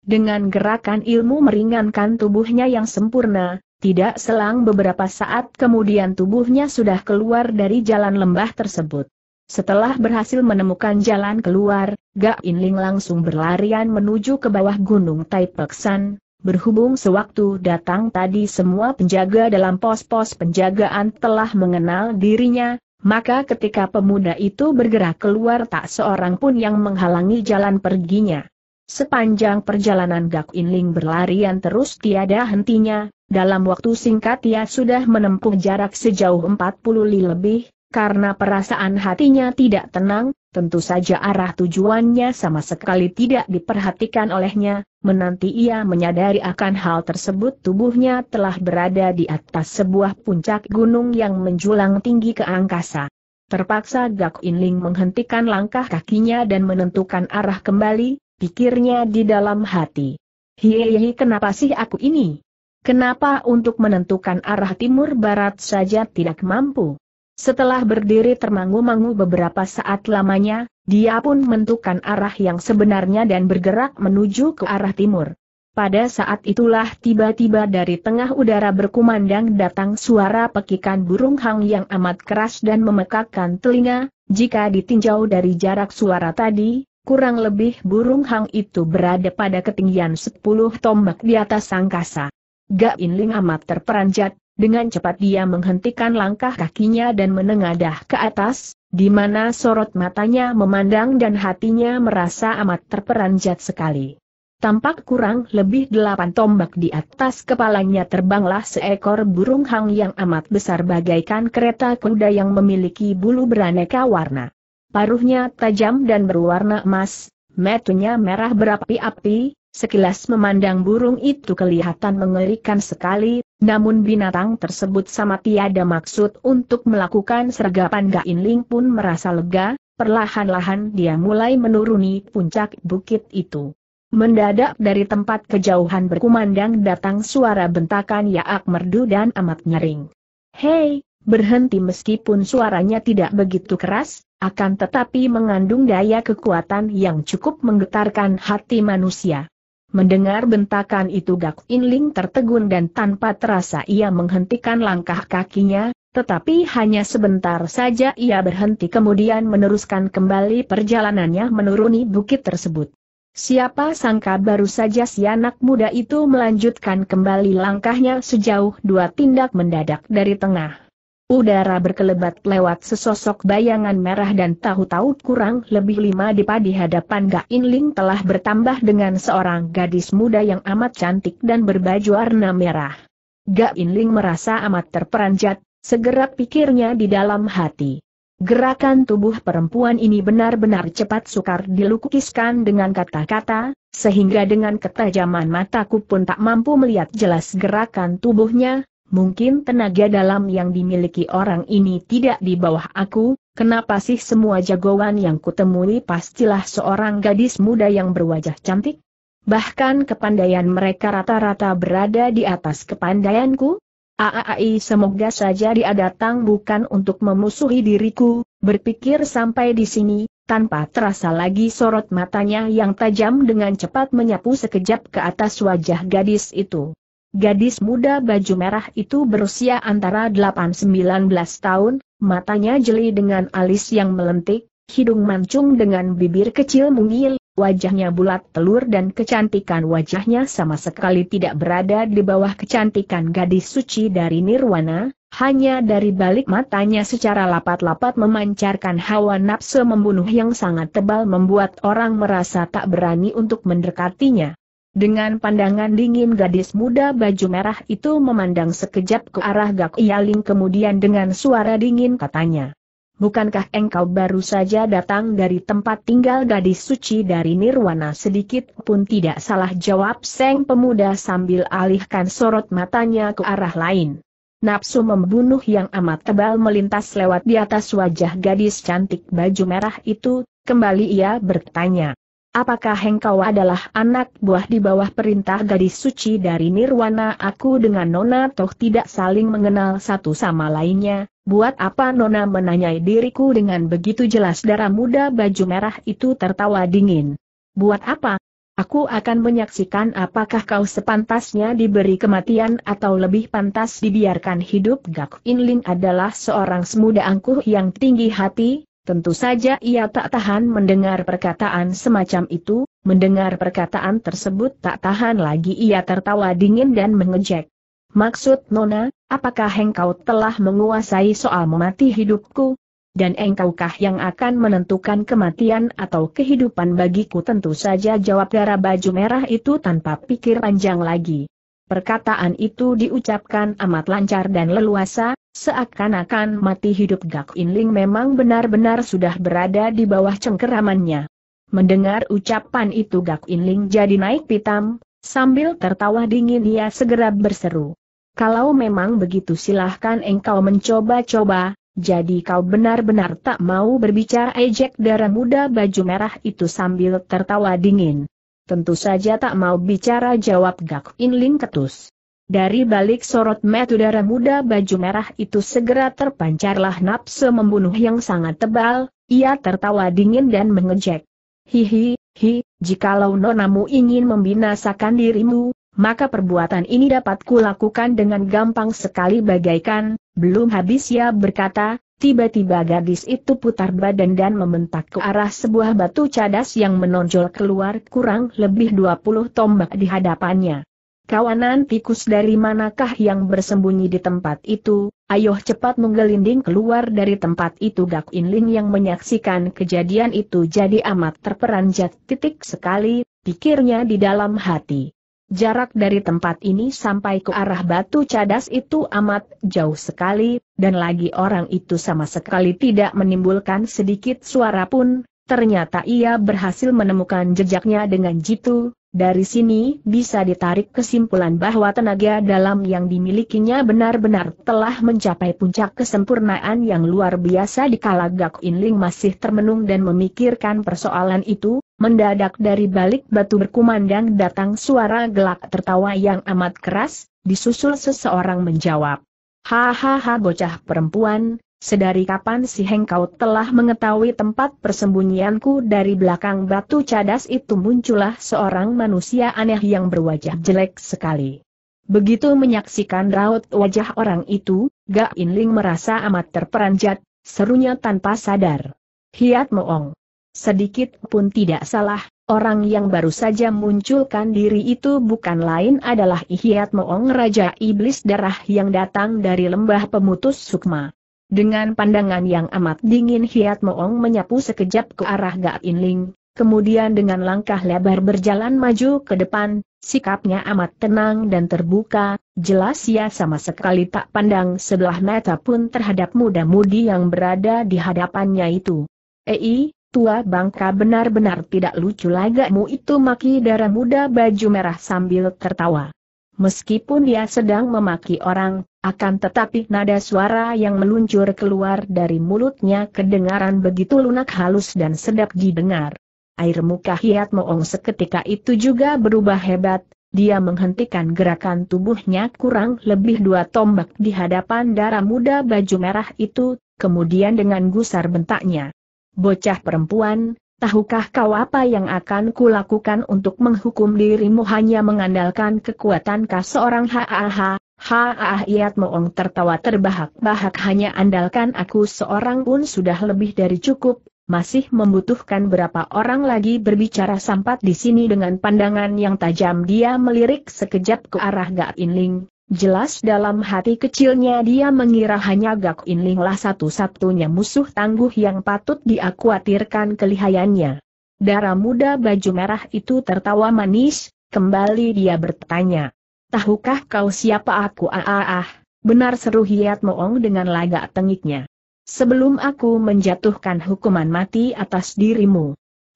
Dengan gerakan ilmu meringankan tubuhnya yang sempurna, tidak selang beberapa saat kemudian tubuhnya sudah keluar dari jalan lembah tersebut. Setelah berhasil menemukan jalan keluar, Ga Ling langsung berlarian menuju ke bawah gunung Tai San, berhubung sewaktu datang tadi semua penjaga dalam pos-pos penjagaan telah mengenal dirinya, maka ketika pemuda itu bergerak keluar tak seorang pun yang menghalangi jalan perginya. Sepanjang perjalanan Gak Inling berlarian terus tiada hentinya, dalam waktu singkat ia sudah menempuh jarak sejauh 40 li lebih, karena perasaan hatinya tidak tenang, Tentu saja arah tujuannya sama sekali tidak diperhatikan olehnya, menanti ia menyadari akan hal tersebut tubuhnya telah berada di atas sebuah puncak gunung yang menjulang tinggi ke angkasa. Terpaksa Gak Inling menghentikan langkah kakinya dan menentukan arah kembali, pikirnya di dalam hati. Hihihi kenapa sih aku ini? Kenapa untuk menentukan arah timur barat saja tidak mampu? Setelah berdiri termangu-mangu beberapa saat lamanya, dia pun menentukan arah yang sebenarnya dan bergerak menuju ke arah timur. Pada saat itulah tiba-tiba dari tengah udara berkumandang datang suara pekikan burung hang yang amat keras dan memekakkan telinga, jika ditinjau dari jarak suara tadi, kurang lebih burung hang itu berada pada ketinggian 10 tombak di atas angkasa. Gak Inling amat terperanjat, dengan cepat dia menghentikan langkah kakinya dan menengadah ke atas, di mana sorot matanya memandang dan hatinya merasa amat terperanjat sekali. Tampak kurang lebih delapan tombak di atas kepalanya terbanglah seekor burung hang yang amat besar bagaikan kereta kuda yang memiliki bulu beraneka warna. Paruhnya tajam dan berwarna emas, metunya merah berapi-api, Sekilas memandang burung itu kelihatan mengerikan sekali, namun binatang tersebut sama tiada maksud untuk melakukan sergapan Gain Ling pun merasa lega, perlahan-lahan dia mulai menuruni puncak bukit itu. Mendadak dari tempat kejauhan berkumandang datang suara bentakan yaak merdu dan amat nyering. Hei, berhenti meskipun suaranya tidak begitu keras, akan tetapi mengandung daya kekuatan yang cukup menggetarkan hati manusia. Mendengar bentakan itu Gak Inling tertegun dan tanpa terasa ia menghentikan langkah kakinya, tetapi hanya sebentar saja ia berhenti kemudian meneruskan kembali perjalanannya menuruni bukit tersebut. Siapa sangka baru saja si anak muda itu melanjutkan kembali langkahnya sejauh dua tindak mendadak dari tengah. Udara berkelebat lewat sesosok bayangan merah dan tahu-tahu kurang lebih lima depa di hadapan Ga Inling telah bertambah dengan seorang gadis muda yang amat cantik dan berbaju warna merah. Ga Inling merasa amat terperanjat, segera pikirnya di dalam hati. Gerakan tubuh perempuan ini benar-benar cepat sukar dilukiskan dengan kata-kata, sehingga dengan ketajaman mataku pun tak mampu melihat jelas gerakan tubuhnya, mungkin tenaga dalam yang dimiliki orang ini tidak di bawah aku, kenapa sih semua jagoan yang kutemui pastilah seorang gadis muda yang berwajah cantik? Bahkan kepandaian mereka rata-rata berada di atas kepandaianku? Aai semoga saja dia datang bukan untuk memusuhi diriku, berpikir sampai di sini, tanpa terasa lagi sorot matanya yang tajam dengan cepat menyapu sekejap ke atas wajah gadis itu. Gadis muda baju merah itu berusia antara 8-19 tahun, matanya jeli dengan alis yang melentik, hidung mancung dengan bibir kecil mungil, wajahnya bulat telur dan kecantikan wajahnya sama sekali tidak berada di bawah kecantikan gadis suci dari Nirwana, hanya dari balik matanya secara lapat-lapat memancarkan hawa nafsu membunuh yang sangat tebal membuat orang merasa tak berani untuk mendekatinya. Dengan pandangan dingin gadis muda baju merah itu memandang sekejap ke arah Gak Ialing kemudian dengan suara dingin katanya. Bukankah engkau baru saja datang dari tempat tinggal gadis suci dari Nirwana sedikit pun tidak salah jawab Seng pemuda sambil alihkan sorot matanya ke arah lain. Napsu membunuh yang amat tebal melintas lewat di atas wajah gadis cantik baju merah itu, kembali ia bertanya apakah engkau adalah anak buah di bawah perintah gadis suci dari Nirwana aku dengan Nona toh tidak saling mengenal satu sama lainnya, buat apa Nona menanyai diriku dengan begitu jelas darah muda baju merah itu tertawa dingin. Buat apa? Aku akan menyaksikan apakah kau sepantasnya diberi kematian atau lebih pantas dibiarkan hidup Gak Inling adalah seorang semuda angkuh yang tinggi hati, Tentu saja ia tak tahan mendengar perkataan semacam itu, mendengar perkataan tersebut tak tahan lagi ia tertawa dingin dan mengejek. Maksud Nona, apakah engkau telah menguasai soal memati hidupku? Dan engkaukah yang akan menentukan kematian atau kehidupan bagiku tentu saja jawab darah baju merah itu tanpa pikir panjang lagi. Perkataan itu diucapkan amat lancar dan leluasa, seakan-akan mati hidup Gak Inling memang benar-benar sudah berada di bawah cengkeramannya. Mendengar ucapan itu Gak Inling jadi naik pitam, sambil tertawa dingin ia segera berseru. Kalau memang begitu silahkan engkau mencoba-coba, jadi kau benar-benar tak mau berbicara ejek darah muda baju merah itu sambil tertawa dingin tentu saja tak mau bicara jawab Gak Inling ketus. Dari balik sorot metudara muda baju merah itu segera terpancarlah nafsu membunuh yang sangat tebal, ia tertawa dingin dan mengejek. Hihi, hi, jikalau nonamu ingin membinasakan dirimu, maka perbuatan ini dapat kulakukan dengan gampang sekali bagaikan, belum habis ia berkata, Tiba-tiba gadis itu putar badan dan membentak ke arah sebuah batu cadas yang menonjol keluar kurang lebih 20 tombak di hadapannya. Kawanan tikus dari manakah yang bersembunyi di tempat itu? Ayo cepat menggelinding keluar dari tempat itu Gak Inlin yang menyaksikan kejadian itu jadi amat terperanjat titik sekali, pikirnya di dalam hati. Jarak dari tempat ini sampai ke arah batu cadas itu amat jauh sekali, dan lagi orang itu sama sekali tidak menimbulkan sedikit suara pun, ternyata ia berhasil menemukan jejaknya dengan jitu, dari sini bisa ditarik kesimpulan bahwa tenaga dalam yang dimilikinya benar-benar telah mencapai puncak kesempurnaan yang luar biasa di kala Gak Inling masih termenung dan memikirkan persoalan itu, Mendadak dari balik batu berkumandang datang suara gelak tertawa yang amat keras, disusul seseorang menjawab. Hahaha bocah perempuan, sedari kapan si hengkau telah mengetahui tempat persembunyianku dari belakang batu cadas itu muncullah seorang manusia aneh yang berwajah jelek sekali. Begitu menyaksikan raut wajah orang itu, Ga Inling merasa amat terperanjat, serunya tanpa sadar. Hiat Moong. Sedikit pun tidak salah, orang yang baru saja munculkan diri itu bukan lain adalah Ihyat Moong Raja Iblis Darah yang datang dari lembah pemutus Sukma. Dengan pandangan yang amat dingin Hiat Moong menyapu sekejap ke arah Gaat Inling, kemudian dengan langkah lebar berjalan maju ke depan, sikapnya amat tenang dan terbuka, jelas ia sama sekali tak pandang sebelah mata pun terhadap muda-mudi yang berada di hadapannya itu. Ei, tua bangka benar-benar tidak lucu lagakmu itu maki darah muda baju merah sambil tertawa. Meskipun dia sedang memaki orang, akan tetapi nada suara yang meluncur keluar dari mulutnya kedengaran begitu lunak halus dan sedap didengar. Air muka Hiat Moong seketika itu juga berubah hebat, dia menghentikan gerakan tubuhnya kurang lebih dua tombak di hadapan darah muda baju merah itu, kemudian dengan gusar bentaknya. Bocah perempuan, tahukah kau apa yang akan kulakukan untuk menghukum dirimu hanya mengandalkan kekuatankah seorang haaha, haaha iat moong tertawa terbahak-bahak hanya andalkan aku seorang pun sudah lebih dari cukup, masih membutuhkan berapa orang lagi berbicara sampat di sini dengan pandangan yang tajam dia melirik sekejap ke arah Gak Inling, Jelas dalam hati kecilnya dia mengira hanya Gak Inlinglah satu-satunya musuh tangguh yang patut dia khawatirkan kelihayannya. Darah muda baju merah itu tertawa manis, kembali dia bertanya. Tahukah kau siapa aku ah ah ah, benar seru Hiat Moong dengan lagak tengiknya. Sebelum aku menjatuhkan hukuman mati atas dirimu,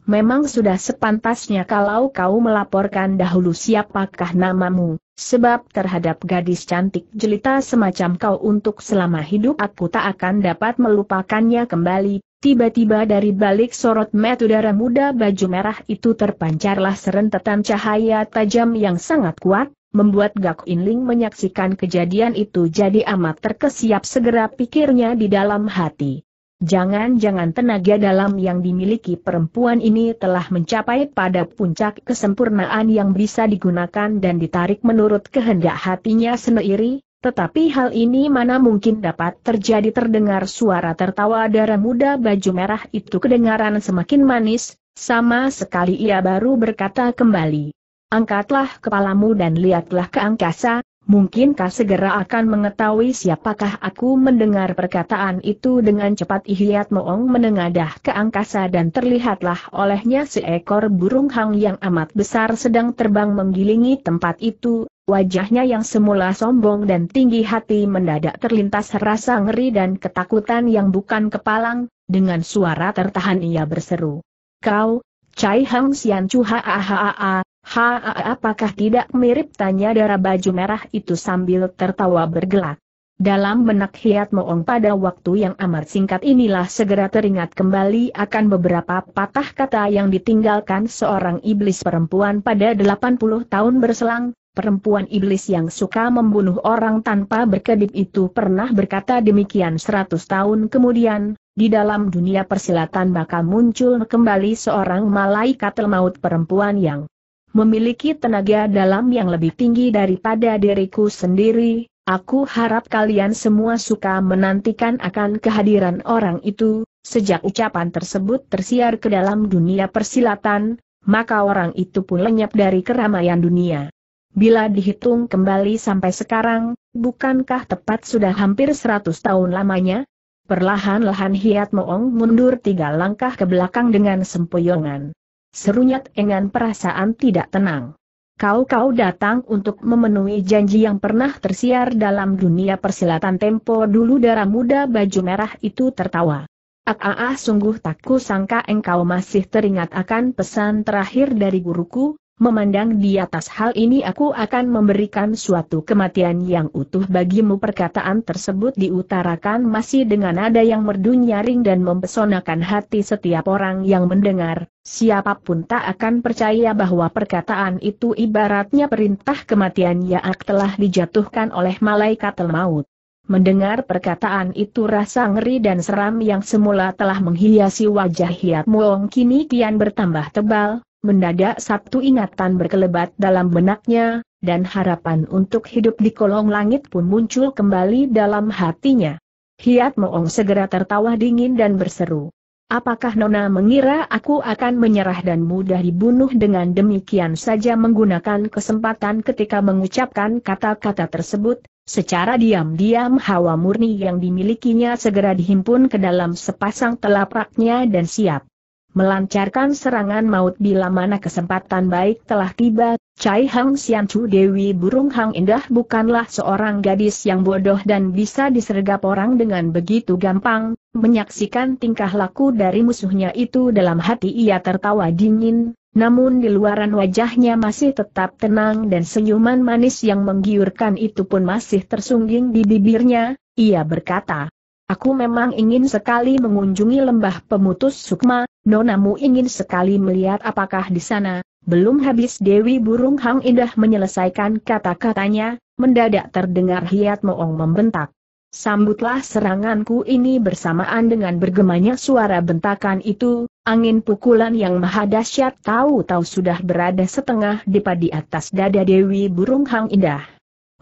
memang sudah sepantasnya kalau kau melaporkan dahulu siapakah namamu, sebab terhadap gadis cantik jelita semacam kau untuk selama hidup aku tak akan dapat melupakannya kembali. Tiba-tiba dari balik sorot udara muda baju merah itu terpancarlah serentetan cahaya tajam yang sangat kuat, membuat Gak Inling menyaksikan kejadian itu jadi amat terkesiap segera pikirnya di dalam hati. Jangan-jangan tenaga dalam yang dimiliki perempuan ini telah mencapai pada puncak kesempurnaan yang bisa digunakan dan ditarik menurut kehendak hatinya sendiri, tetapi hal ini mana mungkin dapat terjadi terdengar suara tertawa darah muda baju merah itu kedengaran semakin manis, sama sekali ia baru berkata kembali. Angkatlah kepalamu dan lihatlah ke angkasa, mungkinkah segera akan mengetahui siapakah aku mendengar perkataan itu dengan cepat Ihyat Moong menengadah ke angkasa dan terlihatlah olehnya seekor burung hang yang amat besar sedang terbang menggilingi tempat itu, wajahnya yang semula sombong dan tinggi hati mendadak terlintas rasa ngeri dan ketakutan yang bukan kepalang, dengan suara tertahan ia berseru. Kau, Cai Hang Sian Chu Haaahaa, ah, ah, ah. Ha, apakah tidak mirip tanya darah baju merah itu sambil tertawa bergelak. Dalam benak Hiat Moong pada waktu yang amat singkat inilah segera teringat kembali akan beberapa patah kata yang ditinggalkan seorang iblis perempuan pada 80 tahun berselang, perempuan iblis yang suka membunuh orang tanpa berkedip itu pernah berkata demikian 100 tahun kemudian, di dalam dunia persilatan bakal muncul kembali seorang malaikat maut perempuan yang memiliki tenaga dalam yang lebih tinggi daripada diriku sendiri, aku harap kalian semua suka menantikan akan kehadiran orang itu, sejak ucapan tersebut tersiar ke dalam dunia persilatan, maka orang itu pun lenyap dari keramaian dunia. Bila dihitung kembali sampai sekarang, bukankah tepat sudah hampir 100 tahun lamanya? Perlahan-lahan Hiat Moong mundur tiga langkah ke belakang dengan sempoyongan. Serunya dengan perasaan tidak tenang. Kau-kau datang untuk memenuhi janji yang pernah tersiar dalam dunia persilatan tempo dulu darah muda baju merah itu tertawa. Ah, ah, ah sungguh tak sangka engkau masih teringat akan pesan terakhir dari guruku, memandang di atas hal ini aku akan memberikan suatu kematian yang utuh bagimu perkataan tersebut diutarakan masih dengan nada yang merdu nyaring dan mempesonakan hati setiap orang yang mendengar, Siapapun tak akan percaya bahwa perkataan itu ibaratnya perintah kematian Yaak telah dijatuhkan oleh malaikat maut. Mendengar perkataan itu rasa ngeri dan seram yang semula telah menghiasi wajah Hiat Muong kini kian bertambah tebal, mendadak satu ingatan berkelebat dalam benaknya, dan harapan untuk hidup di kolong langit pun muncul kembali dalam hatinya. Hiat Moong segera tertawa dingin dan berseru. Apakah Nona mengira aku akan menyerah dan mudah dibunuh dengan demikian saja menggunakan kesempatan ketika mengucapkan kata-kata tersebut? Secara diam-diam hawa murni yang dimilikinya segera dihimpun ke dalam sepasang telapaknya dan siap melancarkan serangan maut bila mana kesempatan baik telah tiba, Cai Hang Sian Chu Dewi Burung Hang Indah bukanlah seorang gadis yang bodoh dan bisa disergap orang dengan begitu gampang, menyaksikan tingkah laku dari musuhnya itu dalam hati ia tertawa dingin, namun di luaran wajahnya masih tetap tenang dan senyuman manis yang menggiurkan itu pun masih tersungging di bibirnya, ia berkata, Aku memang ingin sekali mengunjungi lembah pemutus sukma, Nona mu ingin sekali melihat apakah di sana, belum habis Dewi Burung Hang Indah menyelesaikan kata-katanya, mendadak terdengar Hiat Moong membentak. Sambutlah seranganku ini bersamaan dengan bergemanya suara bentakan itu, angin pukulan yang maha dahsyat tahu-tahu sudah berada setengah depa di atas dada Dewi Burung Hang Indah.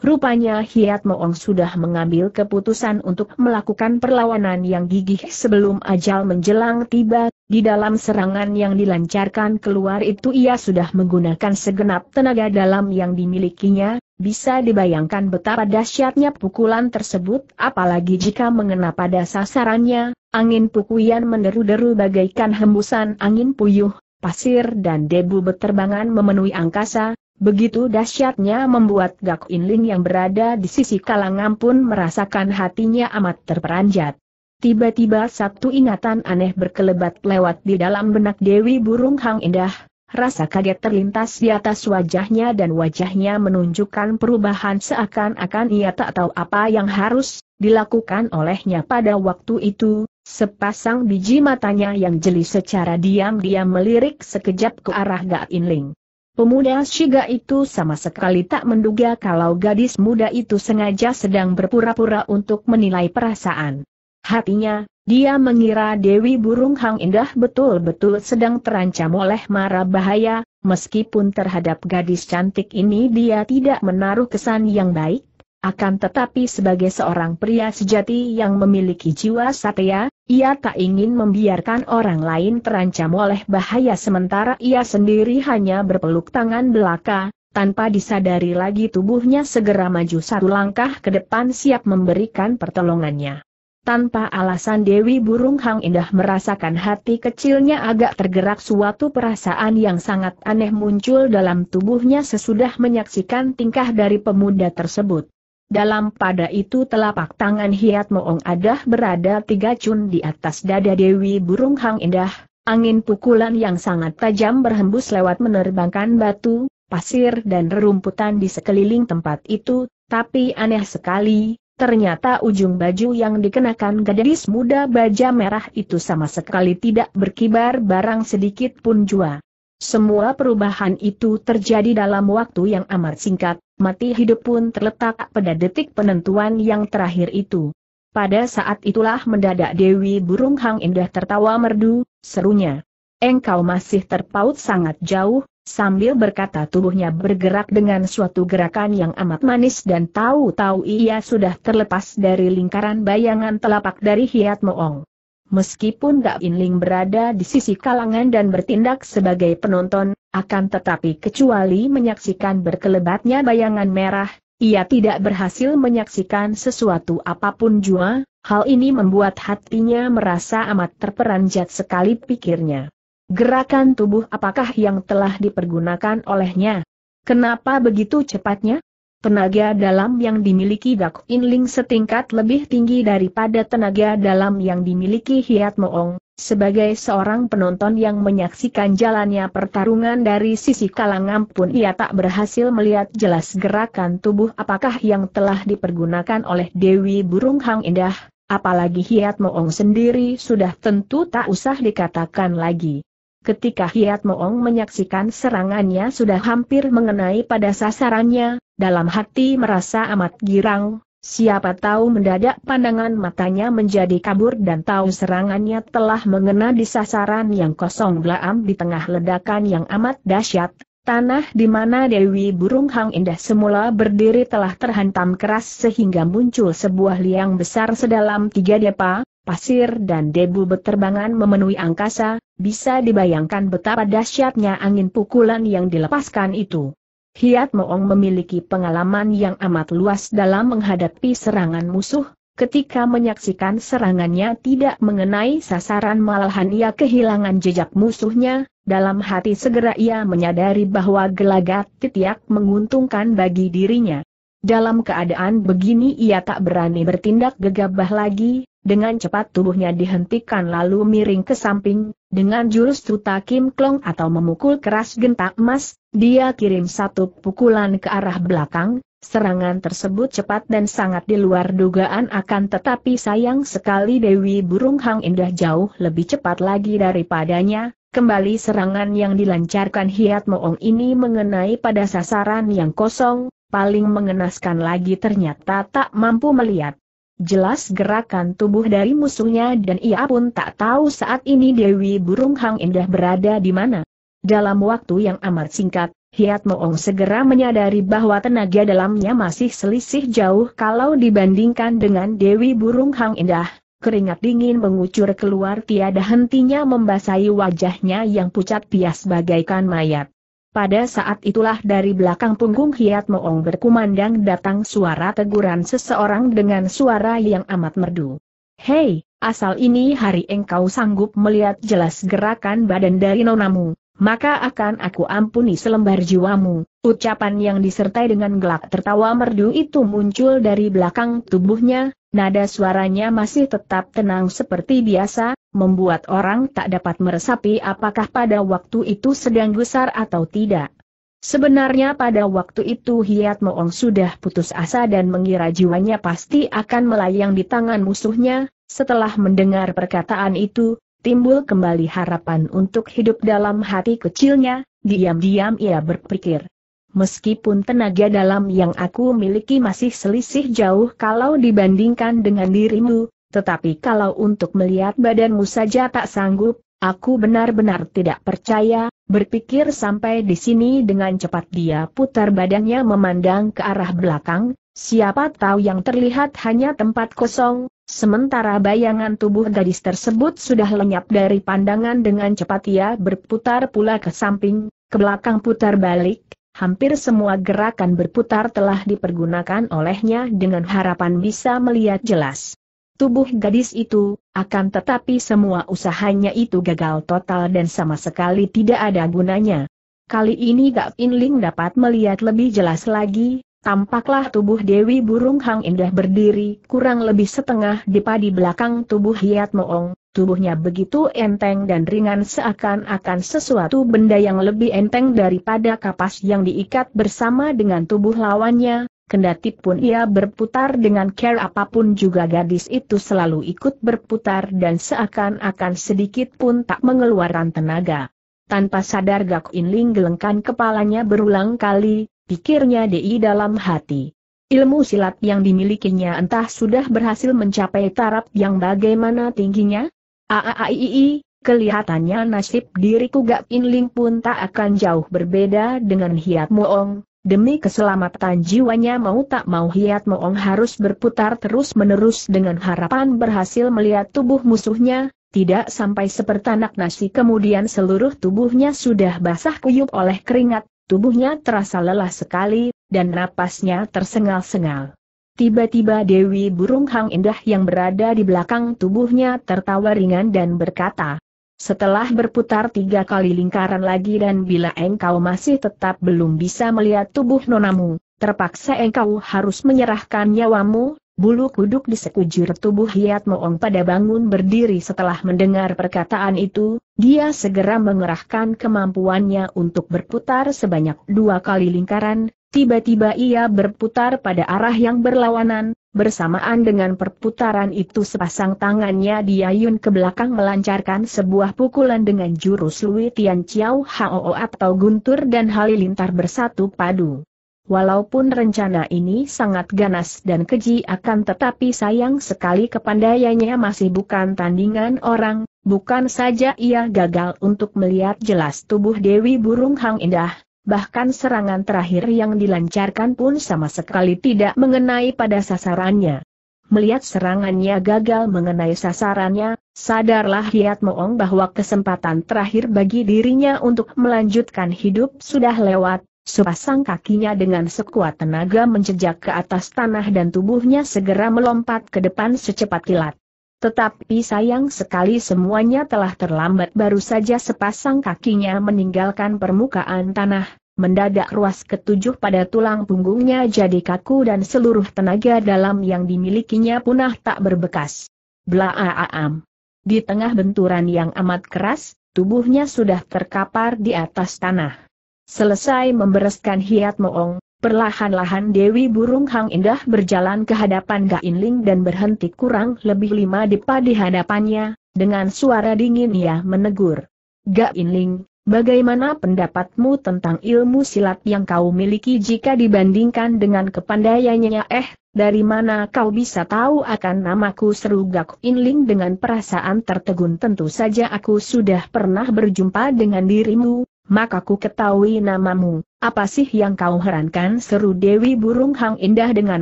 Rupanya Hiat Moong sudah mengambil keputusan untuk melakukan perlawanan yang gigih sebelum ajal menjelang tiba, di dalam serangan yang dilancarkan keluar itu ia sudah menggunakan segenap tenaga dalam yang dimilikinya, bisa dibayangkan betapa dahsyatnya pukulan tersebut apalagi jika mengena pada sasarannya, angin pukulan meneru deru bagaikan hembusan angin puyuh, pasir dan debu beterbangan memenuhi angkasa, begitu dahsyatnya membuat Gak In Inling yang berada di sisi kalangan pun merasakan hatinya amat terperanjat. Tiba-tiba satu ingatan aneh berkelebat lewat di dalam benak Dewi Burung Hang Indah, rasa kaget terlintas di atas wajahnya dan wajahnya menunjukkan perubahan seakan-akan ia tak tahu apa yang harus dilakukan olehnya pada waktu itu, Sepasang biji matanya yang jeli secara diam-diam melirik sekejap ke arah Ga Inling. Pemuda Shiga itu sama sekali tak menduga kalau gadis muda itu sengaja sedang berpura-pura untuk menilai perasaan. Hatinya, dia mengira Dewi Burung Hang Indah betul-betul sedang terancam oleh mara bahaya, meskipun terhadap gadis cantik ini dia tidak menaruh kesan yang baik, akan tetapi sebagai seorang pria sejati yang memiliki jiwa satya, ia tak ingin membiarkan orang lain terancam oleh bahaya sementara ia sendiri hanya berpeluk tangan belaka, tanpa disadari lagi tubuhnya segera maju satu langkah ke depan siap memberikan pertolongannya. Tanpa alasan Dewi Burung Hang Indah merasakan hati kecilnya agak tergerak suatu perasaan yang sangat aneh muncul dalam tubuhnya sesudah menyaksikan tingkah dari pemuda tersebut. Dalam pada itu telapak tangan Hiat Moong Adah berada tiga cun di atas dada Dewi Burung Hang Indah, angin pukulan yang sangat tajam berhembus lewat menerbangkan batu, pasir dan rerumputan di sekeliling tempat itu, tapi aneh sekali, Ternyata ujung baju yang dikenakan gadis muda baja merah itu sama sekali tidak berkibar barang sedikit pun jua. Semua perubahan itu terjadi dalam waktu yang amat singkat, mati hidup pun terletak pada detik penentuan yang terakhir itu. Pada saat itulah mendadak Dewi Burung Hang Indah tertawa merdu, serunya. Engkau masih terpaut sangat jauh, Sambil berkata tubuhnya bergerak dengan suatu gerakan yang amat manis dan tahu-tahu ia sudah terlepas dari lingkaran bayangan telapak dari Hiat Moong. Meskipun Gak Inling berada di sisi kalangan dan bertindak sebagai penonton, akan tetapi kecuali menyaksikan berkelebatnya bayangan merah, ia tidak berhasil menyaksikan sesuatu apapun jua, hal ini membuat hatinya merasa amat terperanjat sekali pikirnya. Gerakan tubuh apakah yang telah dipergunakan olehnya? Kenapa begitu cepatnya? Tenaga dalam yang dimiliki Dak Inling setingkat lebih tinggi daripada tenaga dalam yang dimiliki Hiat Moong. Sebagai seorang penonton yang menyaksikan jalannya pertarungan dari sisi kalangan pun ia tak berhasil melihat jelas gerakan tubuh apakah yang telah dipergunakan oleh Dewi Burung Hang Indah, apalagi Hiat Moong sendiri sudah tentu tak usah dikatakan lagi. Ketika Hiat Moong menyaksikan serangannya sudah hampir mengenai pada sasarannya, dalam hati merasa amat girang, siapa tahu mendadak pandangan matanya menjadi kabur dan tahu serangannya telah mengena di sasaran yang kosong belaam di tengah ledakan yang amat dahsyat, Tanah di mana Dewi Burung Hang Indah semula berdiri telah terhantam keras sehingga muncul sebuah liang besar sedalam tiga depa, pasir dan debu beterbangan memenuhi angkasa, bisa dibayangkan betapa dahsyatnya angin pukulan yang dilepaskan itu. Hiat Moong memiliki pengalaman yang amat luas dalam menghadapi serangan musuh, Ketika menyaksikan serangannya tidak mengenai sasaran malahan ia kehilangan jejak musuhnya, dalam hati segera ia menyadari bahwa gelagat titiak menguntungkan bagi dirinya. Dalam keadaan begini ia tak berani bertindak gegabah lagi, dengan cepat tubuhnya dihentikan lalu miring ke samping, dengan jurus tuta kim klong atau memukul keras gentak emas, dia kirim satu pukulan ke arah belakang, Serangan tersebut cepat dan sangat di luar dugaan akan tetapi sayang sekali Dewi Burung Hang Indah jauh lebih cepat lagi daripadanya, kembali serangan yang dilancarkan Hiat Moong ini mengenai pada sasaran yang kosong, paling mengenaskan lagi ternyata tak mampu melihat. Jelas gerakan tubuh dari musuhnya dan ia pun tak tahu saat ini Dewi Burung Hang Indah berada di mana. Dalam waktu yang amat singkat, Hiat Moong segera menyadari bahwa tenaga dalamnya masih selisih jauh kalau dibandingkan dengan Dewi Burung Hang Indah. Keringat dingin mengucur keluar tiada hentinya membasahi wajahnya yang pucat pias bagaikan mayat. Pada saat itulah dari belakang punggung Hiat Moong berkumandang datang suara teguran seseorang dengan suara yang amat merdu. Hei, asal ini hari engkau sanggup melihat jelas gerakan badan dari nonamu, maka akan aku ampuni selembar jiwamu. Ucapan yang disertai dengan gelak tertawa merdu itu muncul dari belakang tubuhnya, nada suaranya masih tetap tenang seperti biasa, membuat orang tak dapat meresapi apakah pada waktu itu sedang gusar atau tidak. Sebenarnya pada waktu itu Hiat Moong sudah putus asa dan mengira jiwanya pasti akan melayang di tangan musuhnya, setelah mendengar perkataan itu, timbul kembali harapan untuk hidup dalam hati kecilnya, diam-diam ia berpikir. Meskipun tenaga dalam yang aku miliki masih selisih jauh kalau dibandingkan dengan dirimu, tetapi kalau untuk melihat badanmu saja tak sanggup, aku benar-benar tidak percaya, berpikir sampai di sini dengan cepat dia putar badannya memandang ke arah belakang, siapa tahu yang terlihat hanya tempat kosong, Sementara bayangan tubuh gadis tersebut sudah lenyap dari pandangan dengan cepat ia berputar pula ke samping, ke belakang putar balik, hampir semua gerakan berputar telah dipergunakan olehnya dengan harapan bisa melihat jelas. Tubuh gadis itu, akan tetapi semua usahanya itu gagal total dan sama sekali tidak ada gunanya. Kali ini Gak Inling dapat melihat lebih jelas lagi, Tampaklah tubuh Dewi Burung Hang Indah berdiri kurang lebih setengah dipa di belakang tubuh Hiat Moong. Tubuhnya begitu enteng dan ringan seakan-akan sesuatu benda yang lebih enteng daripada kapas yang diikat bersama dengan tubuh lawannya. Kendati pun ia berputar dengan care apapun juga gadis itu selalu ikut berputar dan seakan-akan sedikit pun tak mengeluarkan tenaga. Tanpa sadar Gak Inling gelengkan kepalanya berulang kali, pikirnya Di dalam hati. Ilmu silat yang dimilikinya entah sudah berhasil mencapai taraf yang bagaimana tingginya? Aaaiii, kelihatannya nasib diriku Gak Inling pun tak akan jauh berbeda dengan Hiat Moong. Demi keselamatan jiwanya mau tak mau Hiat Moong harus berputar terus-menerus dengan harapan berhasil melihat tubuh musuhnya, tidak sampai sepertanak nasi kemudian seluruh tubuhnya sudah basah kuyup oleh keringat, Tubuhnya terasa lelah sekali, dan napasnya tersengal-sengal. Tiba-tiba Dewi Burung Hang Indah yang berada di belakang tubuhnya tertawa ringan dan berkata, setelah berputar tiga kali lingkaran lagi dan bila engkau masih tetap belum bisa melihat tubuh nonamu, terpaksa engkau harus menyerahkan nyawamu, bulu kuduk di sekujur tubuh Hiat Moong pada bangun berdiri setelah mendengar perkataan itu, dia segera mengerahkan kemampuannya untuk berputar sebanyak dua kali lingkaran, tiba-tiba ia berputar pada arah yang berlawanan, bersamaan dengan perputaran itu sepasang tangannya diayun ke belakang melancarkan sebuah pukulan dengan jurus Lui Tian Chiao Hao atau Guntur dan Halilintar bersatu padu. Walaupun rencana ini sangat ganas dan keji akan tetapi sayang sekali kepandaiannya masih bukan tandingan orang, Bukan saja ia gagal untuk melihat jelas tubuh Dewi Burung Hang Indah, bahkan serangan terakhir yang dilancarkan pun sama sekali tidak mengenai pada sasarannya. Melihat serangannya gagal mengenai sasarannya, sadarlah Hiat Moong bahwa kesempatan terakhir bagi dirinya untuk melanjutkan hidup sudah lewat, sepasang kakinya dengan sekuat tenaga menjejak ke atas tanah dan tubuhnya segera melompat ke depan secepat kilat. Tetapi sayang sekali semuanya telah terlambat baru saja sepasang kakinya meninggalkan permukaan tanah, mendadak ruas ketujuh pada tulang punggungnya jadi kaku dan seluruh tenaga dalam yang dimilikinya punah tak berbekas. Blaaam. Di tengah benturan yang amat keras, tubuhnya sudah terkapar di atas tanah. Selesai membereskan hiat moong, Perlahan-lahan Dewi Burung Hang Indah berjalan ke hadapan Gain Ling dan berhenti kurang lebih lima depa di hadapannya, dengan suara dingin ia menegur. Gain Ling, bagaimana pendapatmu tentang ilmu silat yang kau miliki jika dibandingkan dengan kepandaiannya eh, dari mana kau bisa tahu akan namaku seru Gak Inling dengan perasaan tertegun tentu saja aku sudah pernah berjumpa dengan dirimu, maka ku ketahui namamu. Apa sih yang kau herankan seru Dewi Burung Hang Indah dengan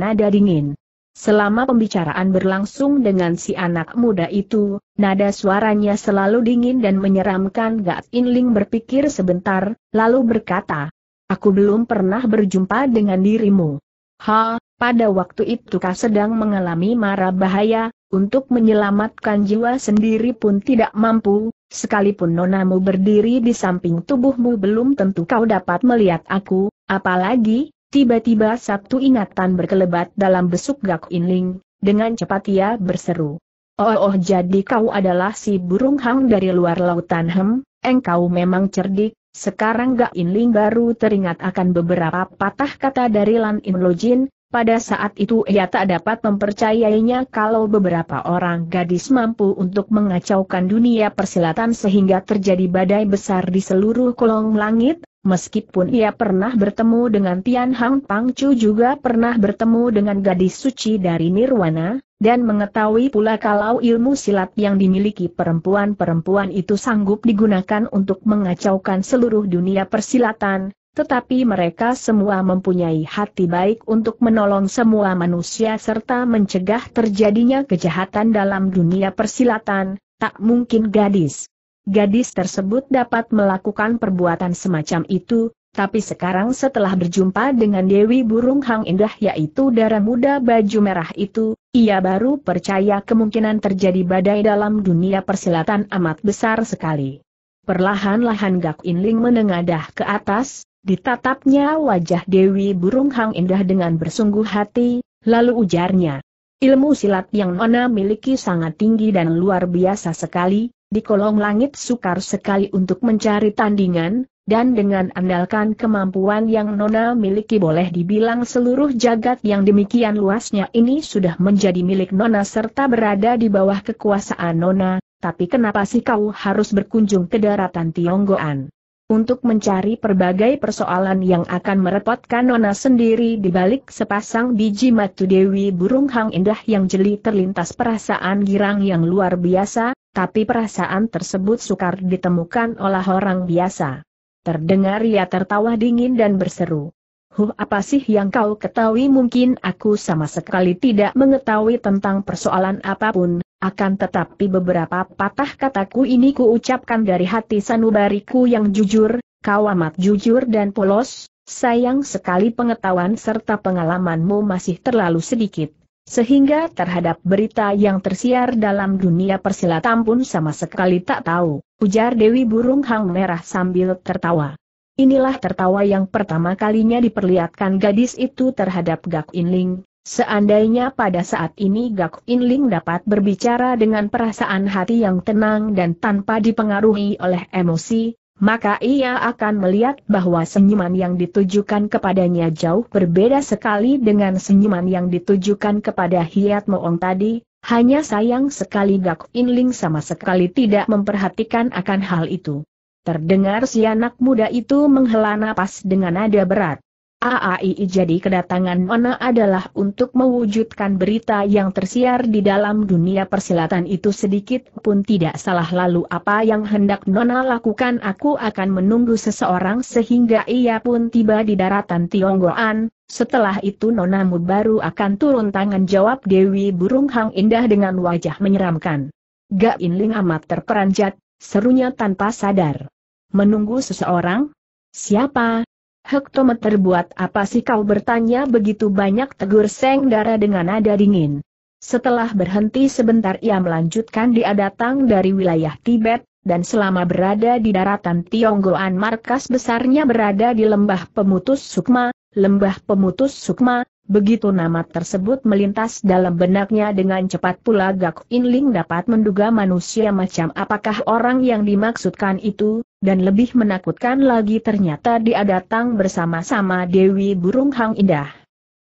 nada dingin. Selama pembicaraan berlangsung dengan si anak muda itu, nada suaranya selalu dingin dan menyeramkan Gak Inling berpikir sebentar, lalu berkata, Aku belum pernah berjumpa dengan dirimu. Ha, pada waktu itu kau sedang mengalami mara bahaya, untuk menyelamatkan jiwa sendiri pun tidak mampu, Sekalipun nonamu berdiri di samping tubuhmu belum tentu kau dapat melihat aku, apalagi, tiba-tiba satu ingatan berkelebat dalam besuk Gak Inling, dengan cepat ia berseru. Oh, oh jadi kau adalah si burung hang dari luar lautan hem, engkau memang cerdik, sekarang Gak Inling baru teringat akan beberapa patah kata dari Lan Imlojin. Pada saat itu ia tak dapat mempercayainya kalau beberapa orang gadis mampu untuk mengacaukan dunia persilatan sehingga terjadi badai besar di seluruh kolong langit, meskipun ia pernah bertemu dengan Tian Hang Chu juga pernah bertemu dengan gadis suci dari Nirwana, dan mengetahui pula kalau ilmu silat yang dimiliki perempuan-perempuan itu sanggup digunakan untuk mengacaukan seluruh dunia persilatan, tetapi mereka semua mempunyai hati baik untuk menolong semua manusia serta mencegah terjadinya kejahatan dalam dunia persilatan, tak mungkin gadis. Gadis tersebut dapat melakukan perbuatan semacam itu, tapi sekarang setelah berjumpa dengan Dewi Burung Hang Indah yaitu darah muda baju merah itu, ia baru percaya kemungkinan terjadi badai dalam dunia persilatan amat besar sekali. Perlahan-lahan Gak Inling menengadah ke atas, Ditatapnya wajah Dewi Burung Hang indah dengan bersungguh hati, lalu ujarnya. Ilmu silat yang Nona miliki sangat tinggi dan luar biasa sekali, di kolong langit sukar sekali untuk mencari tandingan, dan dengan andalkan kemampuan yang Nona miliki boleh dibilang seluruh jagat yang demikian luasnya ini sudah menjadi milik Nona serta berada di bawah kekuasaan Nona, tapi kenapa sih kau harus berkunjung ke daratan Tionggoan? untuk mencari berbagai persoalan yang akan merepotkan Nona sendiri di balik sepasang biji matu Dewi Burung Hang Indah yang jeli terlintas perasaan girang yang luar biasa, tapi perasaan tersebut sukar ditemukan oleh orang biasa. Terdengar ia tertawa dingin dan berseru. Huh apa sih yang kau ketahui mungkin aku sama sekali tidak mengetahui tentang persoalan apapun, akan tetapi beberapa patah kataku ini kuucapkan dari hati sanubariku yang jujur, kau amat jujur dan polos, sayang sekali pengetahuan serta pengalamanmu masih terlalu sedikit. Sehingga terhadap berita yang tersiar dalam dunia persilatan pun sama sekali tak tahu, ujar Dewi Burung Hang Merah sambil tertawa. Inilah tertawa yang pertama kalinya diperlihatkan gadis itu terhadap Gak Inling, Seandainya pada saat ini Gak Inling dapat berbicara dengan perasaan hati yang tenang dan tanpa dipengaruhi oleh emosi, maka ia akan melihat bahwa senyuman yang ditujukan kepadanya jauh berbeda sekali dengan senyuman yang ditujukan kepada Hiat Moong tadi, hanya sayang sekali Gak Inling sama sekali tidak memperhatikan akan hal itu. Terdengar si anak muda itu menghela napas dengan nada berat. AAI jadi kedatangan mana adalah untuk mewujudkan berita yang tersiar di dalam dunia persilatan itu sedikit pun tidak salah lalu apa yang hendak Nona lakukan aku akan menunggu seseorang sehingga ia pun tiba di daratan Tionggoan, setelah itu Nonamu baru akan turun tangan jawab Dewi Burung Hang Indah dengan wajah menyeramkan. Gak Inling amat terperanjat, serunya tanpa sadar. Menunggu seseorang? Siapa? Hektometer buat apa sih kau bertanya begitu banyak tegur Seng Dara dengan nada dingin. Setelah berhenti sebentar ia melanjutkan dia datang dari wilayah Tibet, dan selama berada di daratan Tionggoan markas besarnya berada di Lembah Pemutus Sukma, Lembah Pemutus Sukma, begitu nama tersebut melintas dalam benaknya dengan cepat pula Gak Inling dapat menduga manusia macam apakah orang yang dimaksudkan itu, dan lebih menakutkan lagi ternyata dia datang bersama-sama Dewi Burung Hang Indah.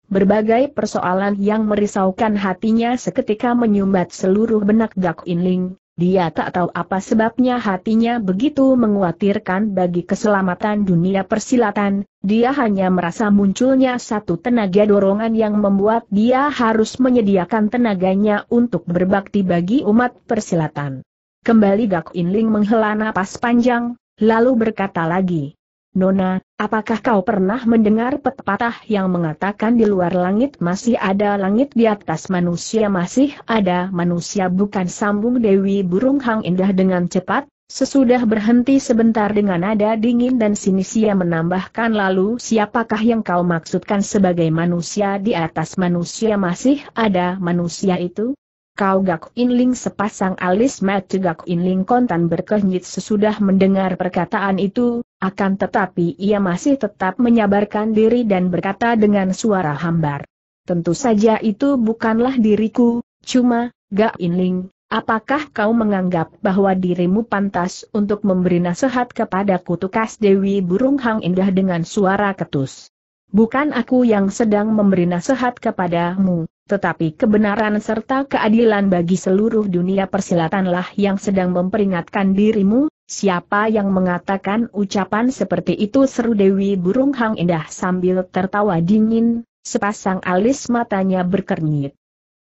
Berbagai persoalan yang merisaukan hatinya seketika menyumbat seluruh benak Gak Inling, dia tak tahu apa sebabnya hatinya begitu menguatirkan bagi keselamatan dunia persilatan, dia hanya merasa munculnya satu tenaga dorongan yang membuat dia harus menyediakan tenaganya untuk berbakti bagi umat persilatan. Kembali Gak Inling menghela napas panjang, lalu berkata lagi. Nona, apakah kau pernah mendengar pepatah yang mengatakan di luar langit masih ada langit di atas manusia masih ada manusia bukan sambung Dewi Burung Hang Indah dengan cepat? Sesudah berhenti sebentar dengan nada dingin dan sinis ia menambahkan lalu siapakah yang kau maksudkan sebagai manusia di atas manusia masih ada manusia itu? Kau Gak Inling sepasang alis mata Gak Inling kontan berkenyit sesudah mendengar perkataan itu, akan tetapi ia masih tetap menyabarkan diri dan berkata dengan suara hambar. Tentu saja itu bukanlah diriku, cuma, Gak Inling, apakah kau menganggap bahwa dirimu pantas untuk memberi nasihat kepada tukas Dewi Burung Hang Indah dengan suara ketus bukan aku yang sedang memberi nasihat kepadamu, tetapi kebenaran serta keadilan bagi seluruh dunia persilatanlah yang sedang memperingatkan dirimu, siapa yang mengatakan ucapan seperti itu seru Dewi Burung Hang Indah sambil tertawa dingin, sepasang alis matanya berkernyit.